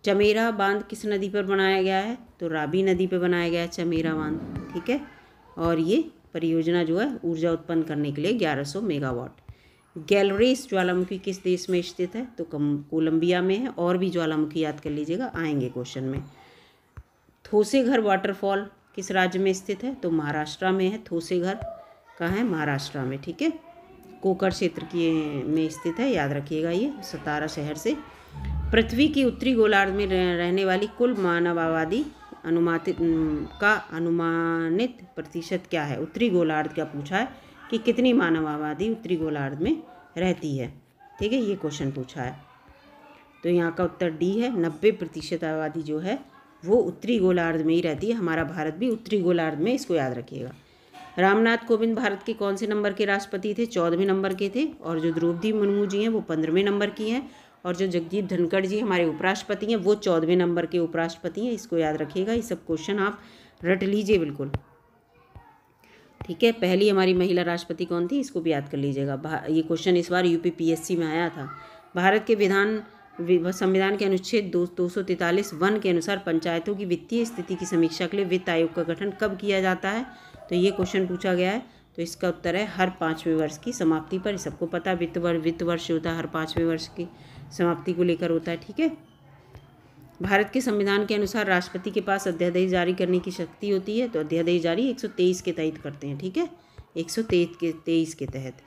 चमेरा बांध किस नदी पर बनाया गया है तो राबी नदी पर बनाया गया है चमेरा बांध ठीक है और ये परियोजना जो है ऊर्जा उत्पन्न करने के लिए 1100 मेगावाट गैलरीज ज्वालामुखी किस देश में स्थित है तो कम कोलंबिया में है और भी ज्वालामुखी याद कर लीजिएगा आएंगे क्वेश्चन में थोसेघर वाटरफॉल किस राज्य में स्थित है तो महाराष्ट्र में है थोसेघर का है महाराष्ट्र में ठीक है कोकर क्षेत्र की में स्थित है याद रखिएगा ये सतारा शहर से पृथ्वी की उत्तरी गोलार्ध में रहने वाली कुल मानव आबादी अनुमानित का अनुमानित प्रतिशत क्या है उत्तरी गोलार्ध का पूछा है कि कितनी मानव आबादी उत्तरी गोलार्ध में रहती है ठीक है ये क्वेश्चन पूछा है तो यहाँ का उत्तर डी है नब्बे प्रतिशत आबादी जो है वो उत्तरी गोलार्ध में ही रहती है हमारा भारत भी उत्तरी गोलार्ध में इसको याद रखिएगा रामनाथ कोविंद भारत के कौन से नंबर के राष्ट्रपति थे चौदहवें नंबर के थे और जो द्रौपदी मुर्मू जी हैं वो पंद्रहवें नंबर की हैं और जो जगदीप धनखड़ जी हमारे उपराष्ट्रपति हैं वो चौदहवें नंबर के उपराष्ट्रपति हैं इसको याद रखिएगा ये सब क्वेश्चन आप रट लीजिए बिल्कुल ठीक है पहली हमारी महिला राष्ट्रपति कौन थी इसको भी याद कर लीजिएगा ये क्वेश्चन इस बार यूपीपीएससी में आया था भारत के विधान संविधान के अनुच्छेद दो दो सौ तैंतालीस वन के अनुसार पंचायतों की वित्तीय स्थिति की समीक्षा के लिए वित्त आयोग का गठन कब किया जाता है तो ये क्वेश्चन पूछा गया है तो इसका उत्तर है हर पाँचवें वर्ष की समाप्ति पर सबको पता वित्त वर्ष वित्त वर्ष होता है हर पाँचवें वर्ष की समाप्ति को लेकर होता है ठीक है भारत के संविधान के अनुसार राष्ट्रपति के पास अध्यादेश जारी करने की शक्ति होती है तो अध्यादेश जारी 123 के तहत करते हैं ठीक है 123 के तेईस के तहत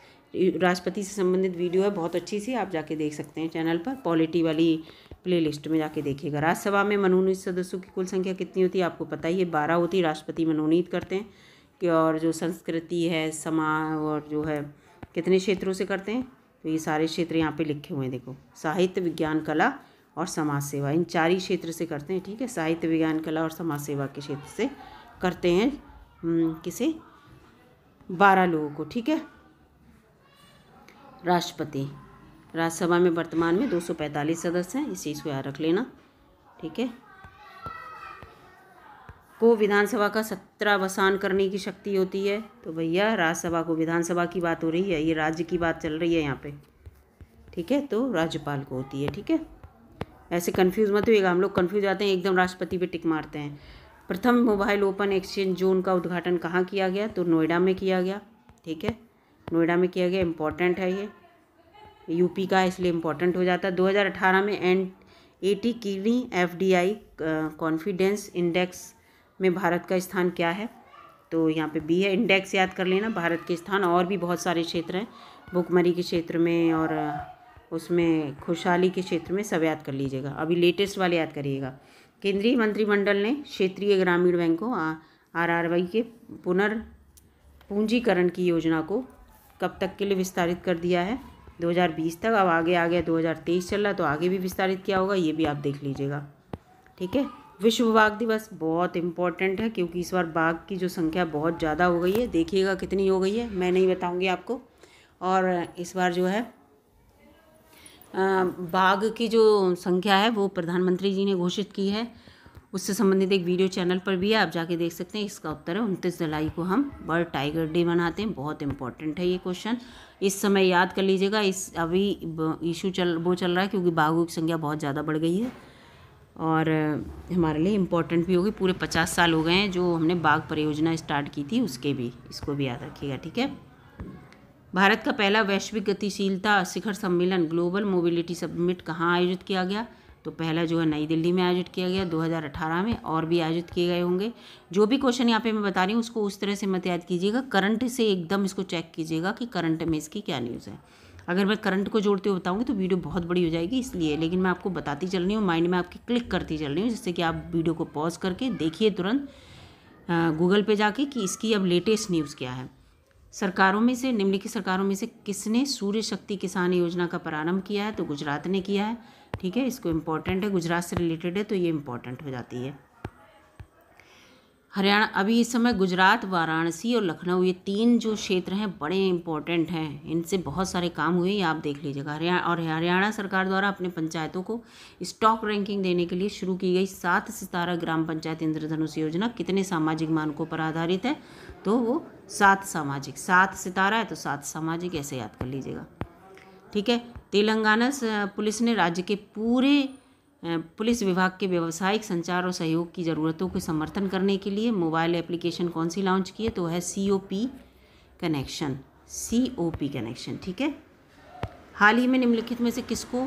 राष्ट्रपति से संबंधित वीडियो है बहुत अच्छी सी आप जाके देख सकते हैं चैनल पर पॉलिटी वाली प्लेलिस्ट में जाके देखिएगा राज्यसभा में मनोनीत सदस्यों की कुल संख्या कितनी होती है आपको पता ही है बारह होती राष्ट्रपति मनोनीत करते हैं और जो संस्कृति है समाज और जो है कितने क्षेत्रों से करते हैं तो ये सारे क्षेत्र यहाँ पे लिखे हुए हैं देखो साहित्य विज्ञान कला और समाज सेवा इन चार ही क्षेत्र से करते हैं ठीक है साहित्य विज्ञान कला और समाज सेवा के क्षेत्र से करते हैं हम्म, किसे बारह लोगों को ठीक है राष्ट्रपति राज्यसभा में वर्तमान में 245 सदस्य हैं इस चीज़ को याद रख लेना ठीक है को विधानसभा का सत्रावसान करने की शक्ति होती है तो भैया राज्यसभा को विधानसभा की बात हो रही है ये राज्य की बात चल रही है यहाँ पे ठीक है तो राज्यपाल को होती है ठीक है ऐसे कंफ्यूज मत होइएगा हम लोग कन्फ्यूज आते हैं एकदम राष्ट्रपति पे टिक मारते हैं प्रथम मोबाइल ओपन एक्सचेंज जोन का उद्घाटन कहाँ किया गया तो नोएडा में किया गया ठीक है नोएडा में किया गया इम्पोर्टेंट है ये यूपी का इसलिए इम्पोर्टेंट हो जाता है अठारह में N A T F D I confidence index में भारत का स्थान क्या है तो यहाँ पे बी है इंडेक्स याद कर लेना भारत के स्थान और भी बहुत सारे क्षेत्र हैं भुखमरी के क्षेत्र में और उसमें खुशहाली के क्षेत्र में सब याद कर लीजिएगा अभी लेटेस्ट वाले याद करिएगा केंद्रीय मंत्रिमंडल ने क्षेत्रीय ग्रामीण बैंकों आर आर वाई के पुनर् पूंजीकरण की योजना को कब तक के लिए विस्तारित कर दिया है 2020 तक अब आगे आ गया 2023 चल रहा तो आगे भी विस्तारित किया होगा ये भी आप देख लीजिएगा ठीक है विश्व बाघ दिवस बहुत इम्पॉर्टेंट है क्योंकि इस बार बाघ की जो संख्या बहुत ज़्यादा हो गई है देखिएगा कितनी हो गई है मैं नहीं बताऊंगी आपको और इस बार जो है बाघ की जो संख्या है वो प्रधानमंत्री जी ने घोषित की है उससे संबंधित एक वीडियो चैनल पर भी है आप जाके देख सकते हैं इसका उत्तर है उनतीस जुलाई को हम वर्ल्ड टाइगर डे मनाते हैं बहुत इंपॉर्टेंट है ये क्वेश्चन इस समय याद कर लीजिएगा इस अभी इशू चल वो चल रहा है क्योंकि बाघों की संख्या बहुत ज़्यादा बढ़ गई है और हमारे लिए इम्पोर्टेंट भी होगी पूरे पचास साल हो गए हैं जो हमने बाघ परियोजना स्टार्ट की थी उसके भी इसको भी याद रखिएगा ठीक है भारत का पहला वैश्विक गतिशीलता शिखर सम्मेलन ग्लोबल मोबिलिटी सबमिट कहाँ आयोजित किया गया तो पहला जो है नई दिल्ली में आयोजित किया गया 2018 में और भी आयोजित किए गए होंगे जो भी क्वेश्चन यहाँ पे मैं बता रही हूँ उसको उस तरह से मत याद कीजिएगा करंट से एकदम इसको चेक कीजिएगा कि करंट में इसकी क्या न्यूज़ है अगर मैं करंट को जोड़ते हुए बताऊँगी तो वीडियो बहुत बड़ी हो जाएगी इसलिए लेकिन मैं आपको बताती चल रही हूँ माइंड में आपकी क्लिक करती चल रही हूँ जिससे कि आप वीडियो को पॉज करके देखिए तुरंत गूगल पे जाके कि इसकी अब लेटेस्ट न्यूज़ क्या है सरकारों में से निम्नलिखित सरकारों में से किसने सूर्य शक्ति किसान योजना का प्रारंभ किया है तो गुजरात ने किया है ठीक है इसको इम्पोर्टेंट है गुजरात से रिलेटेड है तो ये इम्पोर्टेंट हो जाती है हरियाणा अभी इस समय गुजरात वाराणसी और लखनऊ ये तीन जो क्षेत्र हैं बड़े इंपॉर्टेंट हैं इनसे बहुत सारे काम हुए आप देख लीजिएगा हरियाणा और हरियाणा सरकार द्वारा अपने पंचायतों को स्टॉक रैंकिंग देने के लिए शुरू की गई सात सितारा ग्राम पंचायत इंद्रधनुष योजना कितने सामाजिक मानकों पर आधारित है तो वो सात सामाजिक सात सितारा है तो सात सामाजिक ऐसे याद कर लीजिएगा ठीक है तेलंगाना पुलिस ने राज्य के पूरे पुलिस विभाग के व्यावसायिक संचार और सहयोग की ज़रूरतों के समर्थन करने के लिए मोबाइल एप्लीकेशन कौन सी लॉन्च की है तो है C O P connection C O P connection ठीक है हाल ही में निम्नलिखित में से किसको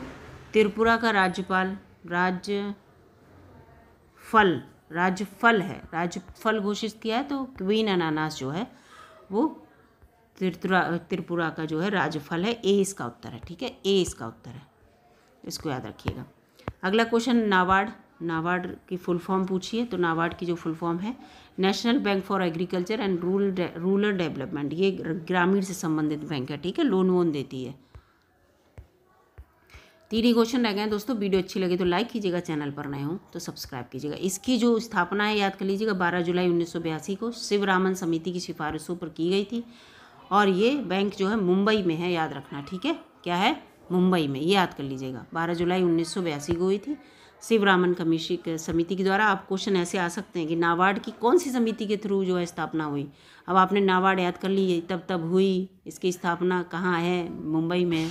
त्रिपुरा का राज्यपाल राज्य फल राज्य फल है राज्य फल घोषित किया है तो क्वीन अनानास जो है वो त्रिपुरा त्रिपुरा का जो है राज्यफल है ए इसका उत्तर है ठीक है ए इसका उत्तर है इसको याद रखिएगा अगला क्वेश्चन नाबार्ड नाबार्ड की फुल फॉर्म पूछिए तो नाबार्ड की जो फुल फॉर्म है National Bank for Agriculture and Rural Rural Development ये ग्रामीण से संबंधित बैंक है ठीक है लोन वोन देती है तीन ही क्वेश्चन रह गए हैं दोस्तों वीडियो अच्छी लगी तो लाइक कीजिएगा चैनल पर नए हो तो सब्सक्राइब कीजिएगा इसकी जो स्थापना है याद कर लीजिएगा बारह जुलाई उन्नीस को रामन समिति की सिफारिशों पर की गई थी और ये बैंक जो है मुंबई में है याद रखना ठीक है क्या है मुंबई में ये याद कर लीजिएगा 12 जुलाई उन्नीस को हुई थी शिव रामन कमीशी समिति के द्वारा आप क्वेश्चन ऐसे आ सकते हैं कि नाबार्ड की कौन सी समिति के थ्रू जो है स्थापना हुई अब आपने नाबार्ड याद कर ली तब तब हुई इसकी स्थापना कहाँ है मुंबई में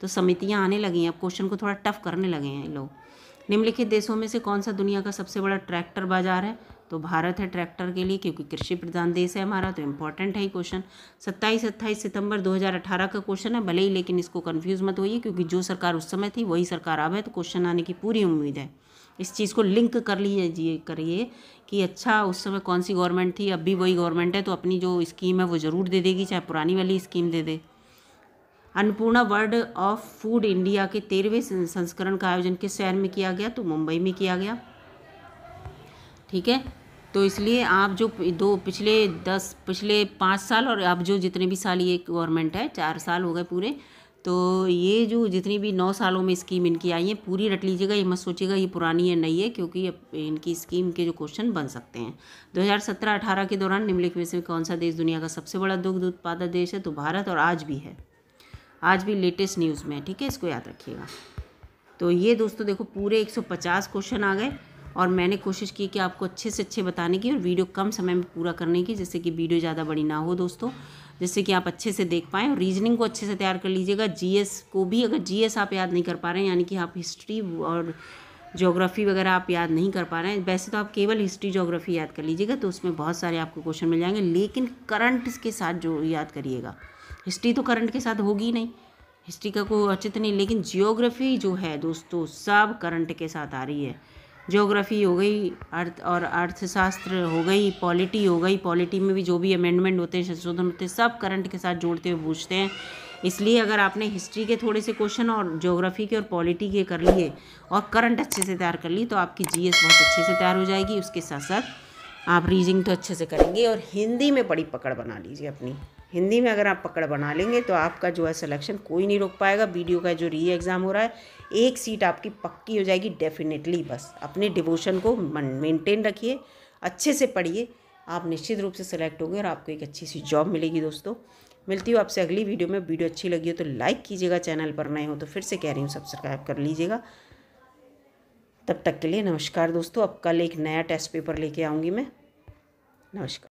तो समितियाँ आने लगी हैं अब क्वेश्चन को थोड़ा टफ करने लगे हैं लोग निम्नलिखित देशों में से कौन सा दुनिया का सबसे बड़ा ट्रैक्टर बाजार है तो भारत है ट्रैक्टर के लिए क्योंकि कृषि प्रधान देश है हमारा तो इम्पोर्टेंट है ही क्वेश्चन सत्ताईस अट्ठाईस सितंबर 2018 का क्वेश्चन है भले ही लेकिन इसको कन्फ्यूज मत होइए क्योंकि जो सरकार उस समय थी वही सरकार अब है तो क्वेश्चन आने की पूरी उम्मीद है इस चीज़ को लिंक कर लीजिए करिए कि अच्छा उस समय कौन सी गवर्नमेंट थी अब भी वही गवर्नमेंट है तो अपनी जो स्कीम है वो ज़रूर दे देगी चाहे पुरानी वाली स्कीम दे दे Annapurna World of Food India के तेरहवें संस्करण का आयोजन किस शहर में किया गया तो मुंबई में किया गया ठीक है तो इसलिए आप जो दो पिछले दस पिछले पाँच साल और अब जो जितने भी साल ये गवर्नमेंट है चार साल हो गए पूरे तो ये जो जितनी भी नौ सालों में स्कीम इनकी आई है पूरी रट लीजिएगा ये मत सोचिएगा ये पुरानी है नई है क्योंकि अब इनकी स्कीम के जो क्वेश्चन बन सकते हैं 2017-18 के दौरान निम्नलिखित में से कौन सा देश दुनिया का सबसे बड़ा दुग्ध उत्पादक देश है तो भारत और आज भी है आज भी लेटेस्ट न्यूज़ में ठीक है इसको याद रखिएगा तो ये दोस्तों देखो पूरे एक क्वेश्चन आ गए और मैंने कोशिश की कि आपको अच्छे से अच्छे बताने की और वीडियो कम समय में पूरा करने की जैसे कि वीडियो ज़्यादा बड़ी ना हो दोस्तों जिससे कि आप अच्छे से देख पाएँ और रीजनिंग को अच्छे से तैयार कर लीजिएगा जीएस को भी अगर जीएस आप याद नहीं कर पा रहे हैं यानी कि आप हिस्ट्री और जोग्राफ़ी वगैरह आप याद नहीं कर पा रहे हैं वैसे तो आप केवल हिस्ट्री जोग्राफ़ी याद कर लीजिएगा तो उसमें बहुत सारे आपको क्वेश्चन मिल जाएंगे लेकिन करंट के साथ जो याद करिएगा हिस्ट्री तो करंट के साथ होगी नहीं हिस्ट्री का कोई औचित्य नहीं लेकिन जियोग्राफी जो है दोस्तों सब करंट के साथ आ रही है ज्योग्राफी हो गई अर्थ और अर्थशास्त्र हो गई पॉलिटी हो गई पॉलिटी में भी जो भी अमेंडमेंट होते हैं संशोधन होते हैं सब करंट के साथ जोड़ते हुए पूछते हैं इसलिए अगर आपने हिस्ट्री के थोड़े से क्वेश्चन और ज्योग्राफी के और पॉलिटी के कर लिए और करंट अच्छे से तैयार कर ली तो आपकी जी बहुत अच्छे से तैयार हो जाएगी उसके साथ साथ आप रीजिंग तो अच्छे से करेंगे और हिंदी में बड़ी पकड़ बना लीजिए अपनी हिंदी में अगर आप पकड़ बना लेंगे तो आपका जो है सिलेक्शन कोई नहीं रोक पाएगा वीडियो का जो री एग्ज़ाम हो रहा है एक सीट आपकी पक्की हो जाएगी डेफिनेटली बस अपने डिवोशन को मेंटेन रखिए अच्छे से पढ़िए आप निश्चित रूप से सिलेक्ट होंगे और आपको एक अच्छी सी जॉब मिलेगी दोस्तों मिलती हूँ आपसे अगली वीडियो में वीडियो अच्छी लगी हो तो लाइक कीजिएगा चैनल पर नए हो तो फिर से कह रही हूँ सब्सक्राइब कर लीजिएगा तब तक के लिए नमस्कार दोस्तों अब कल एक नया टेस्ट पेपर लेके आऊँगी मैं नमस्कार